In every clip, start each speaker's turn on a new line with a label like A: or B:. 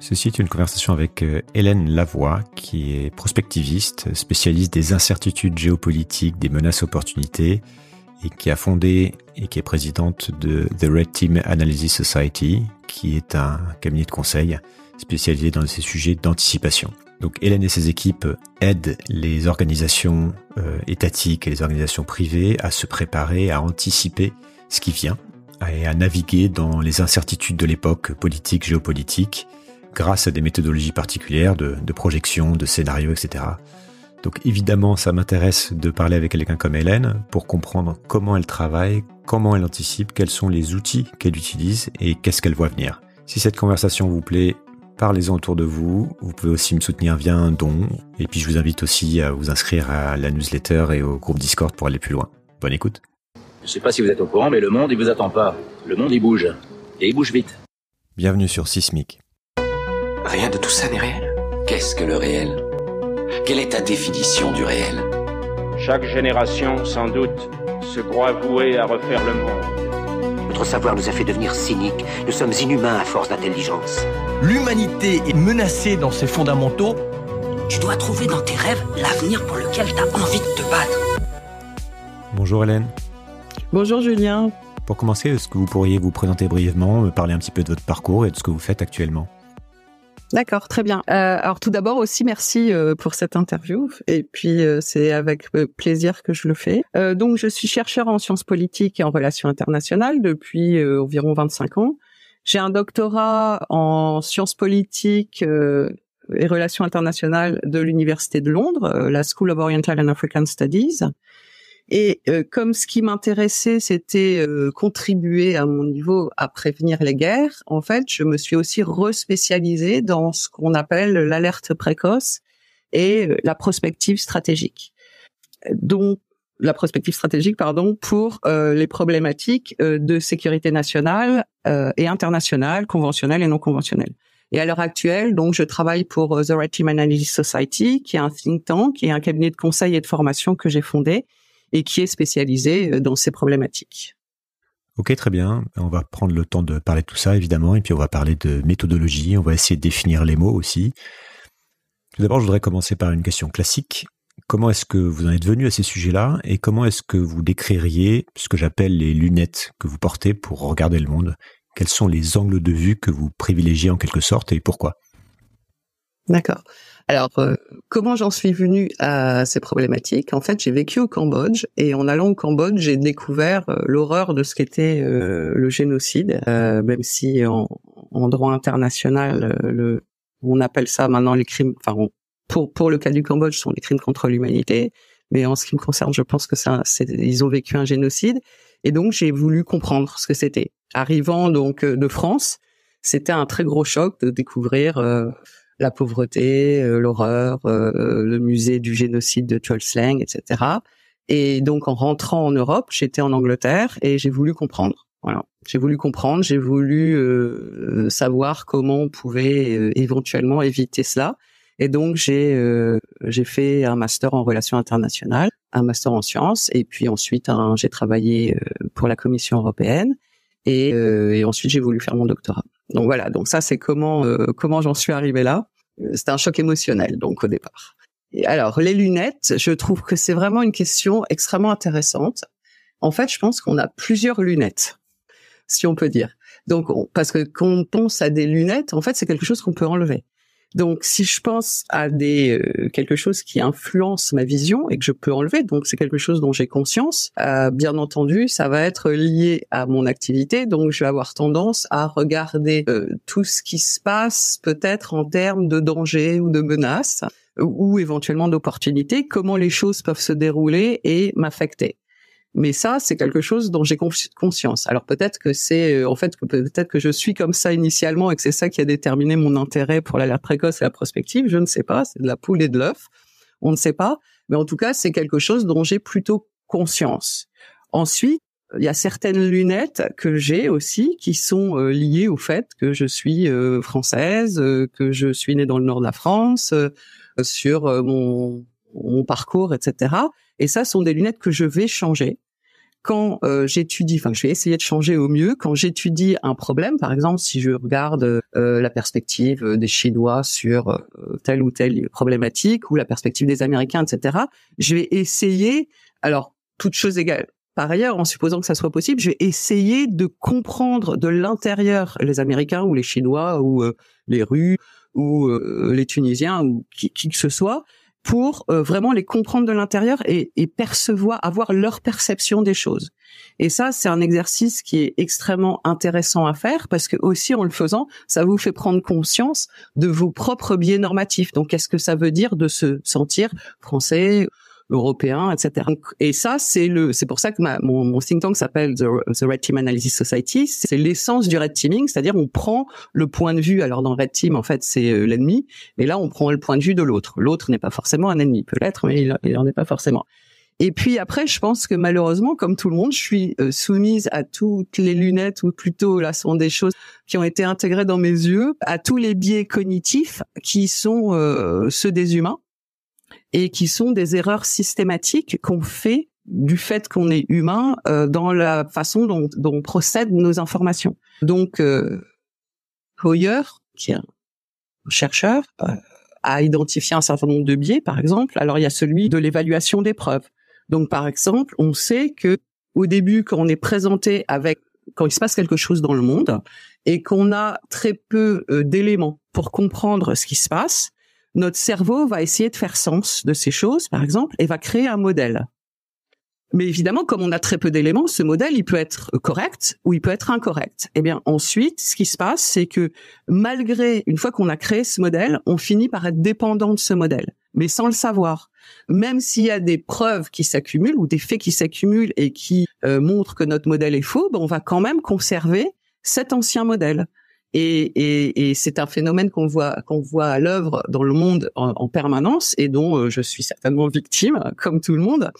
A: Ceci est une conversation avec euh, Hélène Lavoie, qui est prospectiviste, spécialiste des incertitudes géopolitiques, des menaces opportunités, et qui a fondé et qui est présidente de The Red Team Analysis Society, qui est un cabinet de conseil spécialisé dans ces sujets d'anticipation. Donc Hélène et ses équipes aident les organisations euh, étatiques et les organisations privées à se préparer, à anticiper ce qui vient et à naviguer dans les incertitudes de l'époque politique, géopolitique, grâce à des méthodologies particulières de, projection, de scénario, etc. Donc évidemment, ça m'intéresse de parler avec quelqu'un comme Hélène pour comprendre comment elle travaille, comment elle anticipe, quels sont les outils qu'elle utilise et qu'est-ce qu'elle voit venir. Si cette conversation vous plaît, parlez-en autour de vous. Vous pouvez aussi me soutenir via un don. Et puis je vous invite aussi à vous inscrire à la newsletter et au groupe Discord pour aller plus loin. Bonne écoute. Je ne sais pas si vous êtes au courant, mais le monde, il vous attend pas. Le monde, il bouge. Et il bouge vite. Bienvenue sur Sismic Rien de tout ça n'est réel Qu'est-ce que le réel Quelle est ta définition du réel Chaque génération, sans doute, se croit vouée à refaire le monde. Notre savoir nous a fait devenir cyniques. Nous sommes inhumains à force d'intelligence. L'humanité
B: est menacée dans ses fondamentaux. Tu dois trouver dans tes rêves l'avenir pour lequel tu as envie de te battre. Bonjour Hélène. Bonjour Julien.
A: Pour commencer, est-ce que vous pourriez vous présenter brièvement, me parler un petit peu de votre parcours et de ce que vous faites actuellement
B: D'accord, très bien. Euh, alors tout d'abord aussi merci euh, pour cette interview et puis euh, c'est avec euh, plaisir que je le fais. donc je suis chercheur en sciences politiques et en relations internationales depuis environ 25 ans. J'ai un doctorat en sciences politiques et relations internationales de l'université de Londres, la School of Oriental and African Studies. Et euh, comme ce qui m'intéressait, c'était euh, contribuer à mon niveau à prévenir les guerres, en fait, je me suis aussi respécialisée dans ce qu'on appelle l'alerte précoce et euh, la prospective stratégique. Donc, la prospective stratégique, pardon, pour les problématiques de sécurité nationale et internationale, conventionnelle et non conventionnelle. Et à l'heure actuelle, donc, je travaille pour The Right Team Analysis Society, qui est un think tank, qui est un cabinet de conseil et de formation que j'ai fondé et qui est spécialisé euh, dans ces problématiques.
A: Ok, très bien. On va prendre le temps de parler de tout ça, évidemment, et puis on va parler de méthodologie, on va essayer de définir les mots aussi. Tout d'abord, je voudrais commencer par une question classique. Comment est-ce que vous en êtes venu à ces sujets-là et comment est-ce que vous décririez ce que j'appelle les lunettes que vous portez pour regarder le monde Quels sont les angles de vue que vous privilégiez en quelque sorte et pourquoi
B: D'accord. Alors, euh, comment j'en suis venue à ces problématiques En fait, j'ai vécu au Cambodge et en allant au Cambodge, j'ai découvert euh, l'horreur de ce qu'était euh, le génocide, même si en, droit international, le, on appelle ça maintenant les crimes. Enfin, pour pour le cas du Cambodge, ce sont les crimes contre l'humanité. Mais en ce qui me concerne, je pense que ça, ils ont vécu un génocide et donc j'ai voulu comprendre ce que c'était. Arrivant donc de France, c'était un très gros choc de découvrir la pauvreté, euh, l'horreur, euh, le musée du génocide de Trollslang, etc. Et donc en rentrant en Europe, j'étais en Angleterre et j'ai voulu comprendre. Voilà. J'ai voulu comprendre, j'ai voulu euh, savoir comment on pouvait éventuellement éviter cela. Et donc j'ai j'ai fait un master en relations internationales, un master en sciences, et puis ensuite j'ai travaillé pour la Commission européenne, et, ensuite j'ai voulu faire mon doctorat. Donc voilà, donc ça c'est comment comment j'en suis arrivé là c'est un choc émotionnel donc au départ. Et alors les lunettes, je trouve que c'est vraiment une question extrêmement intéressante. En fait, je pense qu'on a plusieurs lunettes, si on peut dire. Donc, parce que quand on pense à des lunettes, en fait, c'est quelque chose qu'on peut enlever. Donc, si je pense à des euh, quelque chose qui influence ma vision et que je peux enlever, donc c'est quelque chose dont j'ai conscience. Euh, bien entendu, ça va être lié à mon activité, donc je vais avoir tendance à regarder euh, tout ce qui se passe, peut-être en termes de danger ou de menace ou éventuellement d'opportunité, comment les choses peuvent se dérouler et m'affecter. Mais ça, c'est mm. quelque chose dont j'ai conscience. Alors peut-être que c'est euh, en fait peut-être que je suis comme ça initialement et que c'est ça qui a déterminé mon intérêt pour l'alerte précoce et la prospective. Je ne sais pas. C'est de la poule et de l'œuf. On ne sait pas. Mais en tout cas, c'est quelque chose dont j'ai plutôt conscience. Ensuite, il y a certaines lunettes que j'ai aussi qui sont euh, liées au fait que je suis euh, française, que je suis née dans le nord de la France, sur mon mon parcours, etc. Et ça, sont des lunettes que je vais changer quand euh, j'étudie, enfin je vais essayer de changer au mieux, quand j'étudie un problème, par exemple si je regarde euh, la perspective des Chinois sur euh, telle ou telle problématique ou la perspective des Américains, etc., je vais essayer, alors toutes choses égales, par ailleurs, en supposant que ça soit possible, je vais essayer de comprendre de l'intérieur les Américains ou les Chinois ou les Russes ou les Tunisiens ou qui que ce soit, pour euh, vraiment les comprendre de l'intérieur et, et, percevoir, avoir leur perception des choses. Et ça, c'est un exercice qui est extrêmement intéressant à faire parce que aussi en le faisant, ça vous fait prendre conscience de vos propres biais normatifs. Donc, qu'est-ce que ça veut dire de se sentir français, européen, etc. et ça, c'est le, c'est pour ça que ma, mon, think tank s'appelle the, Red Team Analysis Society. C'est l'essence du red teaming, c'est-à-dire on prend le point de vue. Alors dans red team, en fait, c'est euh, l'ennemi, mais là, on prend le point de vue de l'autre. L'autre n'est pas forcément un ennemi, peut l'être, mais il, n'en est pas forcément. Et puis après, je pense que malheureusement, comme tout le monde, je suis euh, soumise à toutes les lunettes, ou plutôt là sont des choses qui ont été intégrées dans mes yeux, à tous les biais cognitifs qui sont euh, ceux des humains et qui sont des erreurs systématiques qu'on fait du fait qu'on est humain euh, dans la façon dont, dont procèdent nos informations. Donc, euh, Hoyer, qui est un chercheur, euh, a identifié un certain nombre de biais, par exemple. Alors, il y a celui de l'évaluation des preuves. Donc, par exemple, on sait que au début, quand on est présenté avec, quand il se passe quelque chose dans le monde et qu'on a très peu euh, d'éléments pour comprendre ce qui se passe, notre cerveau va essayer de faire sens de ces choses, par exemple, et va créer un modèle. Mais évidemment, comme on a très peu d'éléments, ce modèle, il peut être correct ou il peut être incorrect. Eh bien, ensuite, ce qui se passe, c'est que malgré, une fois qu'on a créé ce modèle, on finit par être dépendant de ce modèle, mais sans le savoir. Même s'il y a des preuves qui s'accumulent ou des faits qui s'accumulent et qui euh, montrent que notre modèle est faux, ben, on va quand même conserver cet ancien modèle. Et, et, et c'est un phénomène qu'on voit qu'on voit à l'œuvre dans le monde en, permanence et dont euh, je suis certainement victime comme tout le monde.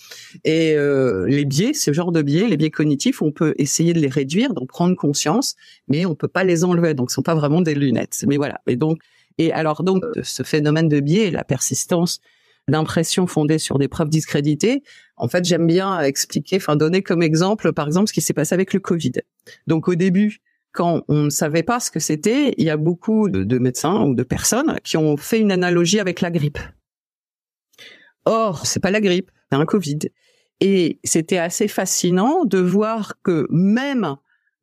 B: Et euh, les biais, ce genre de biais, les biais cognitifs, on peut essayer de les réduire, d'en prendre conscience, mais on peut pas les enlever. Donc, ce sont pas vraiment des lunettes. Mais voilà. Et donc, et alors donc, euh, ce phénomène de biais, la persistance d'impressions fondée sur des preuves discréditées. En fait, j'aime bien expliquer, enfin donner comme exemple, par exemple, ce qui s'est passé avec le Covid. Donc au début, quand on ne savait pas ce que c'était, il y a beaucoup de, médecins ou de personnes qui ont fait une analogie avec la grippe. Or, c'est pas la grippe, c'est un Covid. Et c'était assez fascinant de voir que même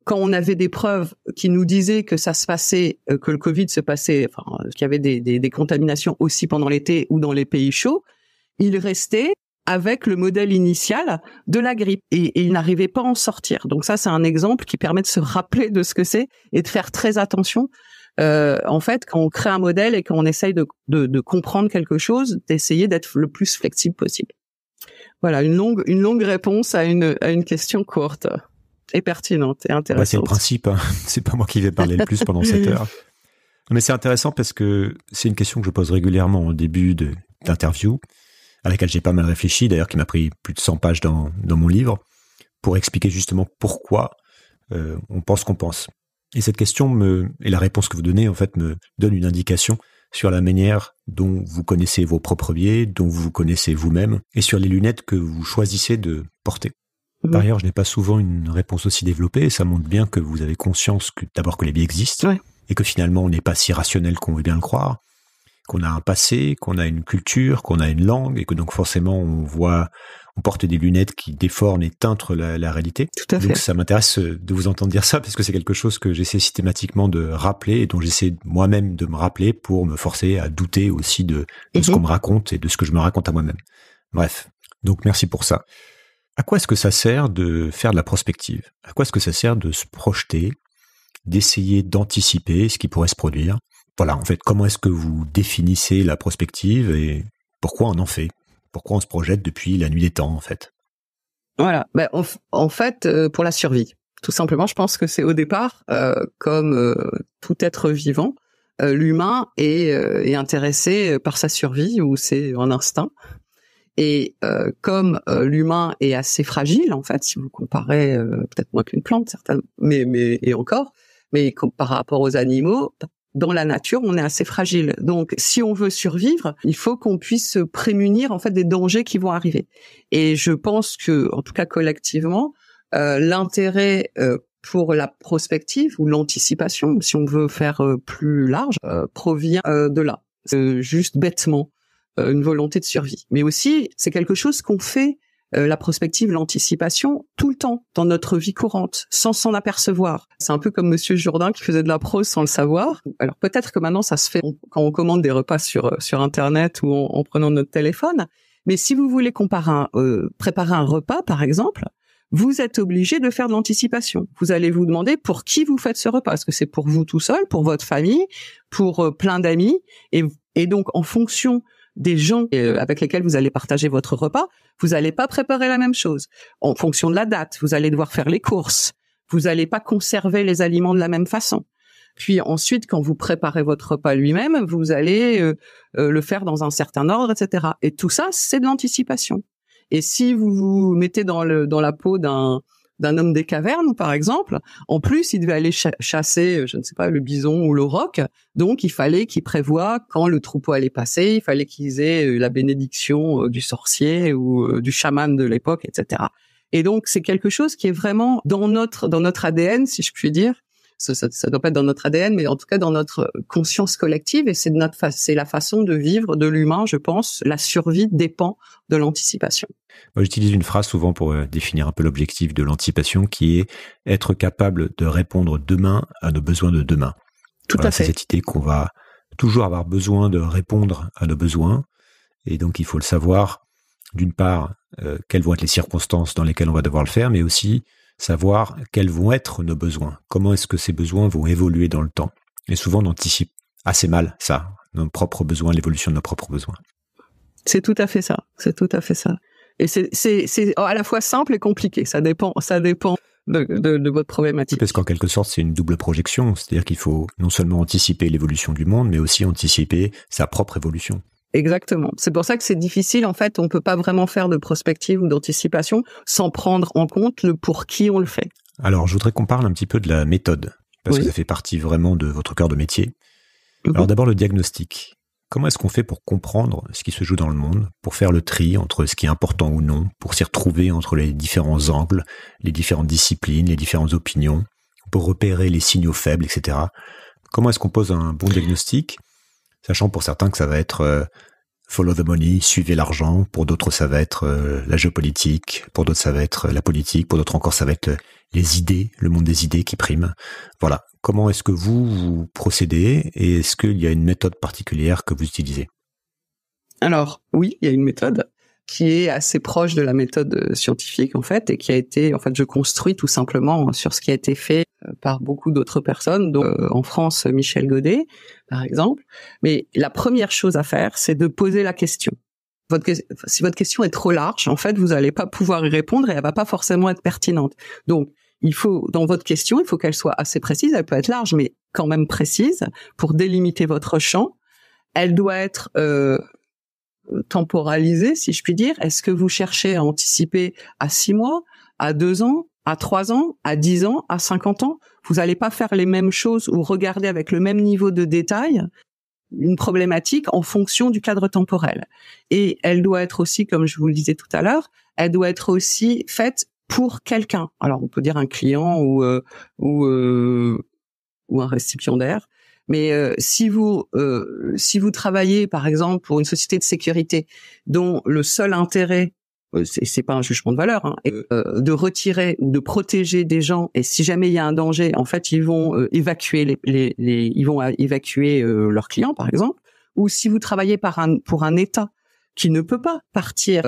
B: quand on avait des preuves qui nous disaient que ça se passait, euh, que le Covid se passait, enfin, euh, qu'il y avait des contaminations aussi pendant l'été ou dans les pays chauds, il restait avec le modèle initial de la grippe et, il n'arrivait pas à en sortir. Donc ça, c'est un exemple qui permet de se rappeler de ce que c'est et de faire très attention. Euh, en fait, quand on crée un modèle et quand on essaye de, comprendre quelque chose, d'essayer d'être le plus flexible possible. Voilà, une longue, réponse à une, question courte et pertinente et intéressante. Bah, c'est le principe,
A: ce hein. c'est pas moi qui vais parler le plus pendant cette heure. Mais c'est intéressant parce que c'est une question que je pose régulièrement au début d'interview à laquelle j'ai pas mal réfléchi, d'ailleurs qui m'a pris plus de 100 pages dans, mon livre, pour expliquer justement pourquoi euh, on pense qu'on pense. Et cette question me, et la réponse que vous donnez, en fait, me donne une indication sur la manière dont vous connaissez vos propres biais, dont vous vous connaissez vous-même, et sur les lunettes que vous choisissez de porter. Mhm. Par ailleurs, je n'ai pas souvent une réponse aussi développée, et ça montre bien que vous avez conscience que d'abord que les biais existent, et que finalement on n'est pas si rationnel qu'on veut bien le croire, qu'on a un passé, qu'on a une culture, qu'on a une langue, et que donc forcément on voit, on porte des lunettes qui déforment et teintent la, réalité. Tout à donc ça m'intéresse euh, de vous entendre dire ça, parce que c'est quelque chose que j'essaie systématiquement de rappeler, et dont j'essaie moi-même de me rappeler pour me forcer à douter aussi de, ce mhm. qu'on me raconte et de ce que je me raconte à moi-même. Bref, donc merci pour ça. À quoi est-ce que ça sert de faire de la prospective À quoi est-ce que ça sert de se projeter, d'essayer d'anticiper ce qui pourrait se produire voilà, en fait, comment est-ce que vous définissez la prospective et pourquoi on en fait Pourquoi on se projette depuis la nuit des temps, en fait
B: Voilà, ben, en fait, euh, pour la survie. Tout simplement, je pense que c'est au départ, euh, comme euh, tout être vivant, l'humain est, intéressé par sa survie ou c'est un instinct. Et comme l'humain est assez fragile, en fait, si vous comparez peut-être moins qu'une plante, certainement, mais, mais et encore, mais par rapport aux animaux, dans la nature, on est assez fragile. Donc, si on veut survivre, il faut qu'on puisse se prémunir en fait des dangers qui vont arriver. Et je pense que, en tout cas collectivement, euh, l'intérêt euh, pour la prospective ou l'anticipation, si on veut faire euh, plus large, provient de là. C'est juste bêtement une volonté de survie. Mais aussi, c'est quelque chose qu'on fait euh, la prospective, l'anticipation, tout le temps dans notre vie courante, sans s'en apercevoir. C'est un peu comme Monsieur Jourdain qui faisait de la prose sans le savoir. Alors peut-être que maintenant ça se fait quand on commande des repas sur euh, sur internet ou en, prenant notre téléphone. Mais si vous voulez un, euh, préparer un repas, par exemple, vous êtes obligé de faire de l'anticipation. Vous allez vous demander pour qui vous faites ce repas. Est-ce que c'est pour vous tout seul, pour votre famille, pour plein d'amis et, et, donc, en fonction des gens euh, avec lesquels vous allez partager votre repas, vous n'allez pas préparer la même chose. En fonction de la date, vous allez devoir faire les courses. Vous n'allez pas conserver les aliments de la même façon. Puis ensuite, quand vous préparez votre repas lui-même, vous allez euh, euh, le faire dans un certain ordre, etc. Et tout ça, c'est de l'anticipation. Et si vous vous mettez dans, le, dans la peau d'un d'un homme des cavernes, par exemple. En plus, il devait aller chasser, euh, je ne sais pas, le bison ou le roc. Donc, il fallait qu'il prévoie quand le troupeau allait passer. Il fallait qu'il ait euh, la bénédiction euh, du sorcier ou du chaman de l'époque, etc. Et donc, c'est quelque chose qui est vraiment dans notre dans notre ADN, si je puis dire, ça, ça, doit pas être dans notre ADN, mais en tout cas dans notre euh, conscience collective. Et c'est notre, c'est la façon de vivre de l'humain, je pense. La survie dépend de l'anticipation.
A: J'utilise une phrase souvent pour euh, définir un peu l'objectif de l'anticipation, qui est être capable de répondre demain à nos besoins de demain. Tout à fait. C'est cette idée qu'on va toujours avoir besoin de répondre à nos besoins, et donc il faut le savoir d'une part, euh, quelles vont être les circonstances dans lesquelles on va devoir le faire, mais aussi savoir quels vont être nos besoins, comment est-ce que ces besoins vont évoluer dans le temps. Et souvent, on anticipe assez ah, mal ça, nos propres besoins, l'évolution de nos propres besoins.
B: C'est tout à fait ça, c'est tout à fait ça. Et c'est à la fois simple et compliqué, ça dépend, ça dépend de, de, votre problématique.
A: parce qu'en quelque sorte, c'est une double projection. C'est-à-dire qu'il faut non seulement anticiper l'évolution du monde, mais aussi anticiper sa propre évolution.
B: Exactement. C'est pour ça que c'est difficile. En fait, on ne peut pas vraiment faire de prospective ou d'anticipation sans prendre en compte le pour qui on le fait.
A: Alors, je voudrais qu'on parle un petit peu de la méthode, parce que ça fait partie vraiment de votre cœur de métier. Mhm. Alors d'abord, le diagnostic. Comment est-ce qu'on fait pour comprendre ce qui se joue dans le monde, pour faire le tri entre ce qui est important ou non, pour s'y retrouver entre les différents angles, les différentes disciplines, les différentes opinions, pour repérer les signaux faibles, etc. Comment est-ce qu'on pose un bon diagnostic sachant pour certains que ça va être euh, follow the money, suivez l'argent, pour d'autres ça va être euh, la géopolitique, pour d'autres ça va être euh, la politique, pour d'autres encore ça va être les idées, le monde des idées qui prime. Voilà. Comment est-ce que vous, vous procédez et est-ce qu'il y a une méthode particulière que vous utilisez
B: alors oui, il y a une méthode qui est assez proche de la méthode euh, scientifique en fait et qui a été en fait je construis tout simplement sur ce qui a été fait euh, par beaucoup d'autres personnes dont euh, en France Michel Godet par exemple mais la première chose à faire c'est de poser la question votre si votre question est trop large en fait vous n'allez pas pouvoir y répondre et elle va pas forcément être pertinente donc il faut dans votre question il faut qu'elle soit assez précise elle peut être large mais quand même précise pour délimiter votre champ elle doit être temporaliser, si je puis dire. Est-ce que vous cherchez à anticiper à six mois, à deux ans, à trois ans, à dix ans, à 50 ans Vous n'allez pas faire les mêmes choses ou regarder avec le même niveau de détail une problématique en fonction du cadre temporel. Et elle doit être aussi, comme je vous le disais tout à l'heure, elle doit être aussi faite pour quelqu'un. Alors on peut dire un client ou euh, ou euh, ou un récipiendaire, mais euh, si vous euh, si vous travaillez par exemple pour une société de sécurité dont le seul intérêt euh, c'est pas un jugement de valeur, hein, de retirer ou de protéger des gens. Et si jamais il y a un danger, en fait, ils vont évacuer les, les, ils vont évacuer leurs clients, par exemple. Ou si vous travaillez pour un État qui ne peut pas partir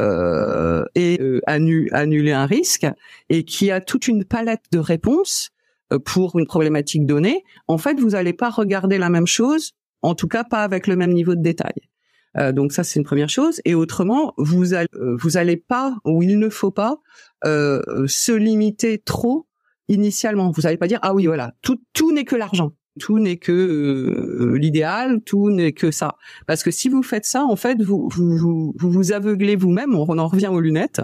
B: et annuler un risque et qui a toute une palette de réponses euh, pour une problématique donnée, en fait, vous n'allez pas regarder la même chose, en tout cas pas avec le même niveau de détail. Euh, donc ça, c'est une première chose. Et autrement, vous allez, euh, vous allez pas, ou il ne faut pas, se limiter trop initialement. Vous n'allez pas dire, ah oui, voilà, tout, tout n'est que l'argent. Tout n'est que l'idéal, tout n'est que ça. Parce que si vous faites ça, en fait, vous vous, vous, vous aveuglez vous-même, on en revient aux lunettes,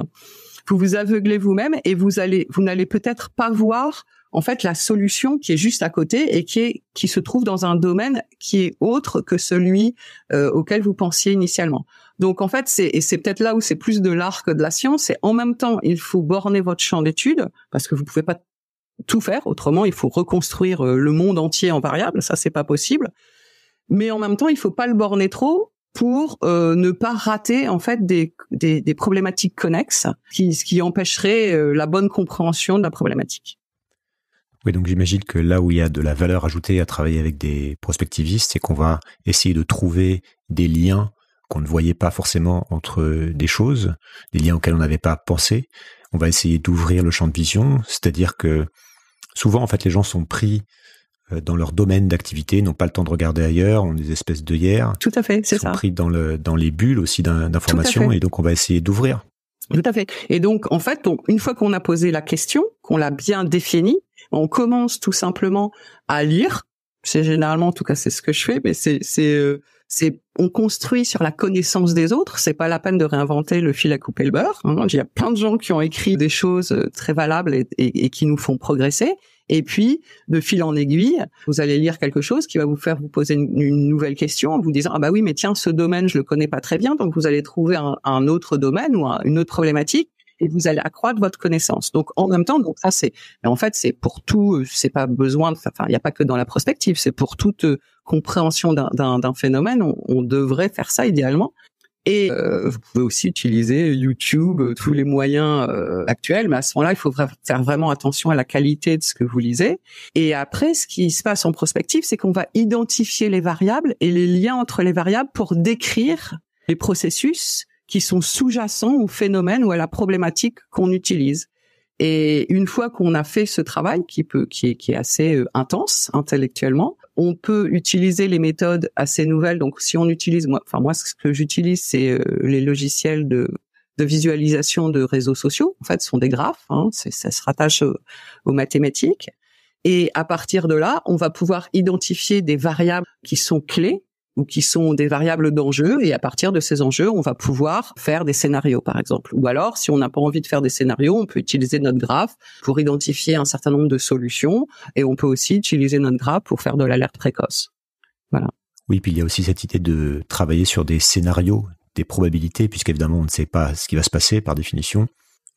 B: vous vous aveuglez vous-même et vous allez vous n'allez peut-être pas voir en fait la solution qui est juste à côté et qui est qui se trouve dans un domaine qui est autre que celui euh, auquel vous pensiez initialement. Donc en fait c'est et c'est peut-être là où c'est plus de l'art que de la science. et en même temps il faut borner votre champ d'étude parce que vous pouvez pas tout faire autrement il faut reconstruire euh, le monde entier en variable ça c'est pas possible. Mais en même temps il faut pas le borner trop pour euh, ne pas rater en fait des, des, problématiques connexes qui, qui empêcherait la bonne compréhension de la problématique
A: donc j'imagine que là où il y a de la valeur ajoutée à travailler avec des prospectivistes, c'est qu'on va essayer de trouver des liens qu'on ne voyait pas forcément entre des choses, des liens auxquels on n'avait pas pensé. On va essayer d'ouvrir le champ de vision, c'est-à-dire que souvent, en fait, les gens sont pris euh, dans leur domaine d'activité, n'ont pas le temps de regarder ailleurs, ont des espèces de
B: hières. Tout à fait, c'est ça. Ils sont pris dans, les bulles aussi d'informations, et donc on va essayer d'ouvrir. Tout à fait. Et donc, en fait, une fois qu'on a posé la question, qu'on l'a bien définie, on commence tout simplement à lire. C'est généralement, en tout cas, c'est ce que je fais, mais c'est c'est euh, c'est on construit sur la connaissance des autres. C'est pas la peine de réinventer le fil à couper le beurre. Hein. Il y a plein de gens qui ont écrit des choses euh, très valables et, qui nous font progresser. Et puis, de fil en aiguille, vous allez lire quelque chose qui va vous faire vous poser une, nouvelle question en vous disant ah bah oui mais tiens ce domaine je le connais pas très bien donc vous allez trouver un, autre domaine ou une autre problématique et vous allez accroître votre connaissance. Donc en même temps, donc ça c'est, en fait c'est pour tout, c'est pas besoin, de, enfin il n'y a pas que dans la prospective, c'est pour toute euh, compréhension d'un phénomène, on, devrait faire ça idéalement. Et euh, vous pouvez aussi utiliser YouTube, euh, tous les moyens actuels, mais à ce moment-là, il faut faire vraiment attention à la qualité de ce que vous lisez. Et après, ce qui se passe en prospective, c'est qu'on va identifier les variables et les liens entre les variables pour décrire les processus qui sont sous-jacents au phénomène ou à la problématique qu'on utilise. Et une fois qu'on a fait ce travail qui peut, qui est, qui est assez euh, intense intellectuellement, on peut utiliser les méthodes assez nouvelles. Donc, si on utilise, moi, enfin moi, ce que j'utilise, c'est euh, les logiciels de de visualisation de réseaux sociaux. En fait, ce sont des graphes. Hein, ça se rattache aux mathématiques. Et à partir de là, on va pouvoir identifier des variables qui sont clés ou qui sont des variables d'enjeux et à partir de ces enjeux, on va pouvoir faire des scénarios par exemple. Ou alors, si on n'a pas envie de faire des scénarios, on peut utiliser notre graphe pour identifier un certain nombre de solutions et on peut aussi utiliser notre graphe pour faire de l'alerte précoce.
A: Voilà. Oui, puis il y a aussi cette idée de travailler sur des scénarios, des probabilités, puisqu'évidemment on ne sait pas ce qui va se passer par définition.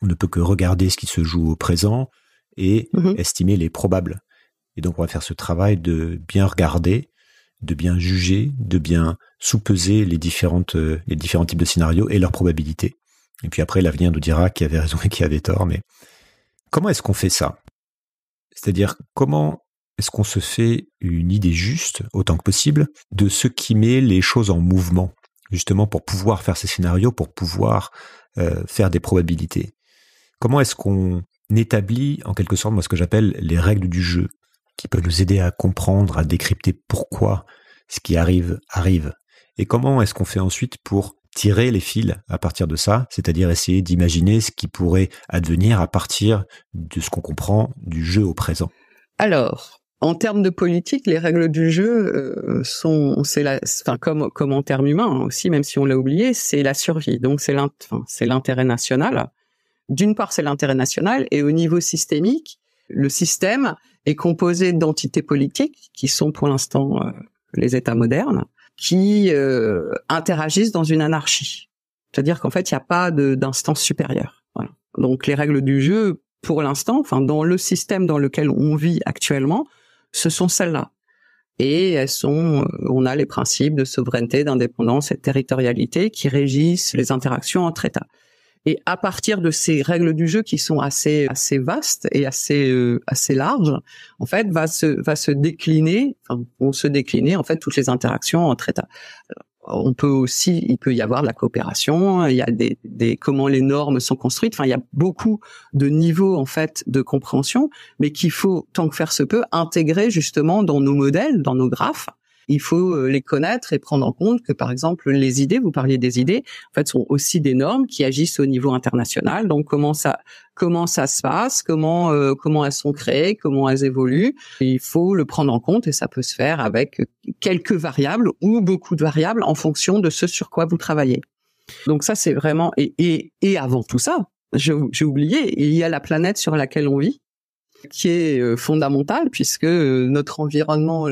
A: On ne peut que regarder ce qui se joue au présent et mm-hmm. estimer les probables. Et donc on va faire ce travail de bien regarder de bien juger, de bien soupeser les différentes euh, les différents types de scénarios et leurs probabilités. Et puis après, l'avenir nous dira qui avait raison et qui avait tort. Mais comment est-ce qu'on fait ça C'est-à-dire comment est-ce qu'on se fait une idée juste, autant que possible, de ce qui met les choses en mouvement, justement pour pouvoir faire ces scénarios, pour pouvoir euh, faire des probabilités Comment est-ce qu'on établit, en quelque sorte, moi, ce que j'appelle les règles du jeu qui peut nous aider à comprendre, à décrypter pourquoi ce qui arrive arrive. Et comment est-ce qu'on fait ensuite pour tirer les fils à partir de ça, c'est-à-dire essayer d'imaginer ce qui pourrait advenir à partir de ce qu'on comprend du jeu au présent.
B: Alors, en termes de politique, les règles du jeu euh, sont, enfin comme comme en termes humains hein, aussi, même si on l'a oublié, c'est la survie. Donc c'est c'est l'intérêt national. D'une part, c'est l'intérêt national, et au niveau systémique, le système est composé d'entités politiques qui sont pour l'instant euh, les États modernes, qui euh, interagissent dans une anarchie. C'est-à-dire qu'en fait, il n'y a pas d'instance supérieure. Donc les règles du jeu, pour l'instant, enfin dans le système dans lequel on vit actuellement, ce sont celles-là. Et elles sont, euh, on a les principes de souveraineté, d'indépendance et de territorialité qui régissent les interactions entre États. Et à partir de ces règles du jeu qui sont assez assez vastes et assez euh, assez larges, en fait, va se va se décliner, enfin, vont se décliner en fait toutes les interactions entre États. On peut aussi, il peut y avoir de la coopération. Il y a des, des comment les normes sont construites. Enfin, il y a beaucoup de niveaux en fait de compréhension, mais qu'il faut tant que faire se peut intégrer justement dans nos modèles, dans nos graphes, il faut euh, les connaître et prendre en compte que, par exemple, les idées, vous parliez des idées, en fait, sont aussi des normes qui agissent au niveau international. Donc, comment ça, comment ça se passe, comment euh, comment elles sont créées, comment elles évoluent. Il faut le prendre en compte et ça peut se faire avec quelques variables ou beaucoup de variables en fonction de ce sur quoi vous travaillez. Donc ça c'est vraiment et, et, et avant tout ça, j'ai oublié, il y a la planète sur laquelle on vit qui est euh, fondamentale puisque notre environnement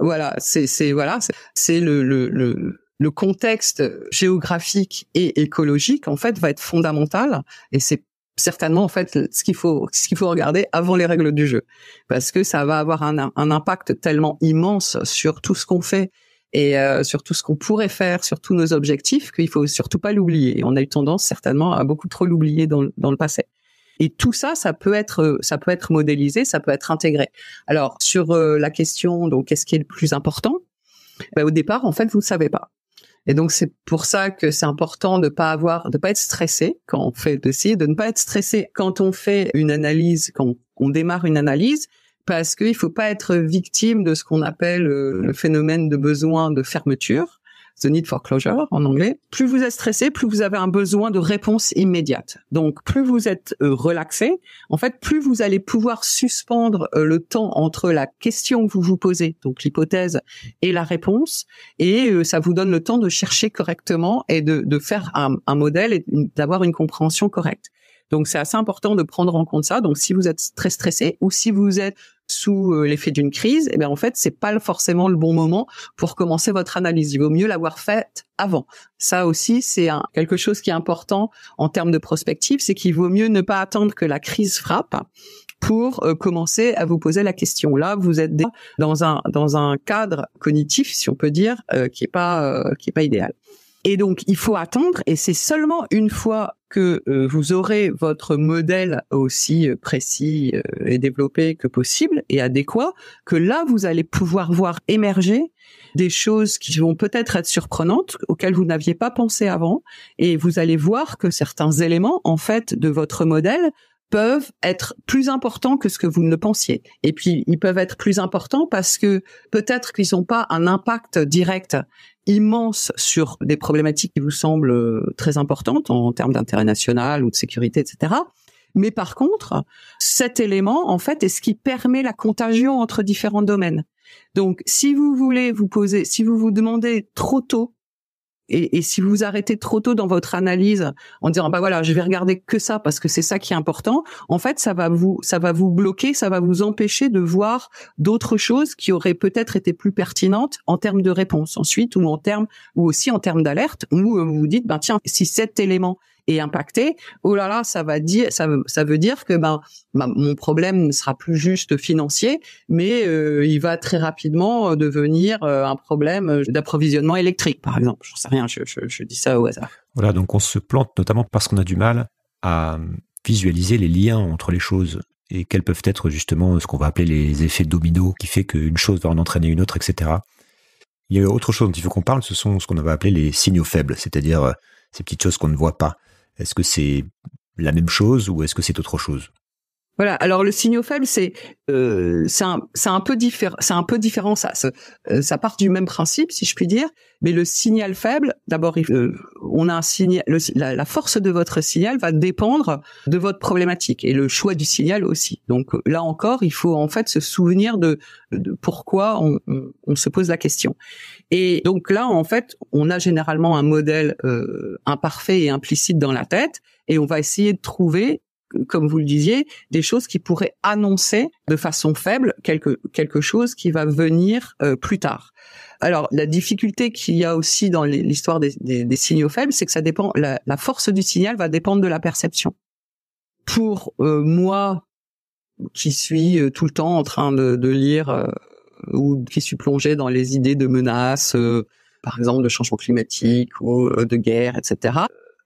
B: voilà, c'est voilà, c'est le, le, le contexte géographique et écologique en fait va être fondamental et c'est certainement en fait ce qu'il faut ce qu'il faut regarder avant les règles du jeu parce que ça va avoir un, un impact tellement immense sur tout ce qu'on fait et euh, sur tout ce qu'on pourrait faire sur tous nos objectifs qu'il faut surtout pas l'oublier on a eu tendance certainement à beaucoup trop l'oublier dans, dans le passé et tout ça, ça peut être, euh, ça peut être modélisé, ça peut être intégré. Alors sur euh, la question, donc qu'est-ce qui est le plus important bah, Au départ, en fait, vous ne savez pas. Et donc c'est pour ça que c'est important de pas avoir, de pas être stressé quand on fait dossier, de ne pas être stressé quand on fait une analyse, quand on démarre une analyse, parce qu'il faut pas être victime de ce qu'on appelle euh, le phénomène de besoin de fermeture. The Need for Closure en anglais. Plus vous êtes stressé, plus vous avez un besoin de réponse immédiate. Donc plus vous êtes euh, relaxé, en fait, plus vous allez pouvoir suspendre euh, le temps entre la question que vous vous posez, donc l'hypothèse et la réponse, et euh, ça vous donne le temps de chercher correctement et de, faire un modèle et d'avoir une compréhension correcte. Donc c'est assez important de prendre en compte ça. Donc si vous êtes très stressé ou si vous êtes sous euh, l'effet d'une crise, eh bien en fait, c'est pas forcément le bon moment pour commencer votre analyse. Il vaut mieux l'avoir faite avant. Ça aussi, c'est quelque chose qui est important en termes de prospective, c'est qu'il vaut mieux ne pas attendre que la crise frappe pour euh, commencer à vous poser la question. Là, vous êtes dans un cadre cognitif, si on peut dire, euh, qui est qui est pas idéal. Et donc, il faut attendre, et c'est seulement une fois que euh, vous aurez votre modèle aussi euh, précis euh, et développé que possible et adéquat, que là, vous allez pouvoir voir émerger des choses qui vont peut-être être surprenantes, auxquelles vous n'aviez pas pensé avant, et vous allez voir que certains éléments, en fait, de votre modèle peuvent être plus importants que ce que vous ne pensiez. Et puis, ils peuvent être plus importants parce que peut-être qu'ils n'ont pas un impact direct immense sur des problématiques qui vous semblent euh, très importantes en termes d'intérêt national ou de sécurité, etc. Mais par contre, cet élément, en fait, est ce qui permet la contagion entre différents domaines. Donc, si vous voulez vous poser, si vous vous demandez trop tôt et, et, si vous arrêtez trop tôt dans votre analyse en disant bah voilà je vais regarder que ça parce que c'est ça qui est important, en fait ça va vous ça va vous bloquer, ça va vous empêcher de voir d'autres choses qui auraient peut-être été plus pertinentes en termes de réponse ensuite ou en termes ou aussi en termes d'alerte où euh, vous vous dites ben tiens si cet élément et impacté, oh là là, ça va dire, ça, ça veut dire que ben, ben, mon problème ne sera plus juste financier, mais euh, il va très rapidement euh, devenir euh, un problème d'approvisionnement électrique, par exemple. Je sais rien, je, dis ça au hasard.
A: Voilà, donc on se plante notamment parce qu'on a du mal à visualiser les liens entre les choses et quels peuvent être justement ce qu'on va appeler les effets domino qui fait qu'une chose va en entraîner une autre, etc. Il y a autre chose dont il faut qu'on parle, ce sont ce qu'on va appeler les signaux faibles, c'est-à-dire ces petites choses qu'on ne voit pas. Est-ce que c'est la même chose ou est-ce que c'est autre chose
B: voilà. Alors le signaux faible, c'est euh, c'est un, un, peu différent. C'est un peu différent ça. Euh, ça part du même principe, si je puis dire. Mais le signal faible, d'abord, euh, on a un signal. la, force de votre signal va dépendre de votre problématique et le choix du signal aussi. Donc euh, là encore, il faut en fait se souvenir de, de pourquoi on, on, on, se pose la question. Et donc là, en fait, on a généralement un modèle imparfait et implicite dans la tête et on va essayer de trouver comme vous le disiez, des choses qui pourraient annoncer de façon faible quelque, quelque chose qui va venir euh, plus tard. Alors, la difficulté qu'il y a aussi dans l'histoire des, signaux faibles, c'est que ça dépend, la, force du signal va dépendre de la perception. Pour euh, moi, qui suis euh, tout le temps en train de, lire ou qui suis plongé dans les idées de menaces, par exemple de changement climatique ou de guerre, etc.,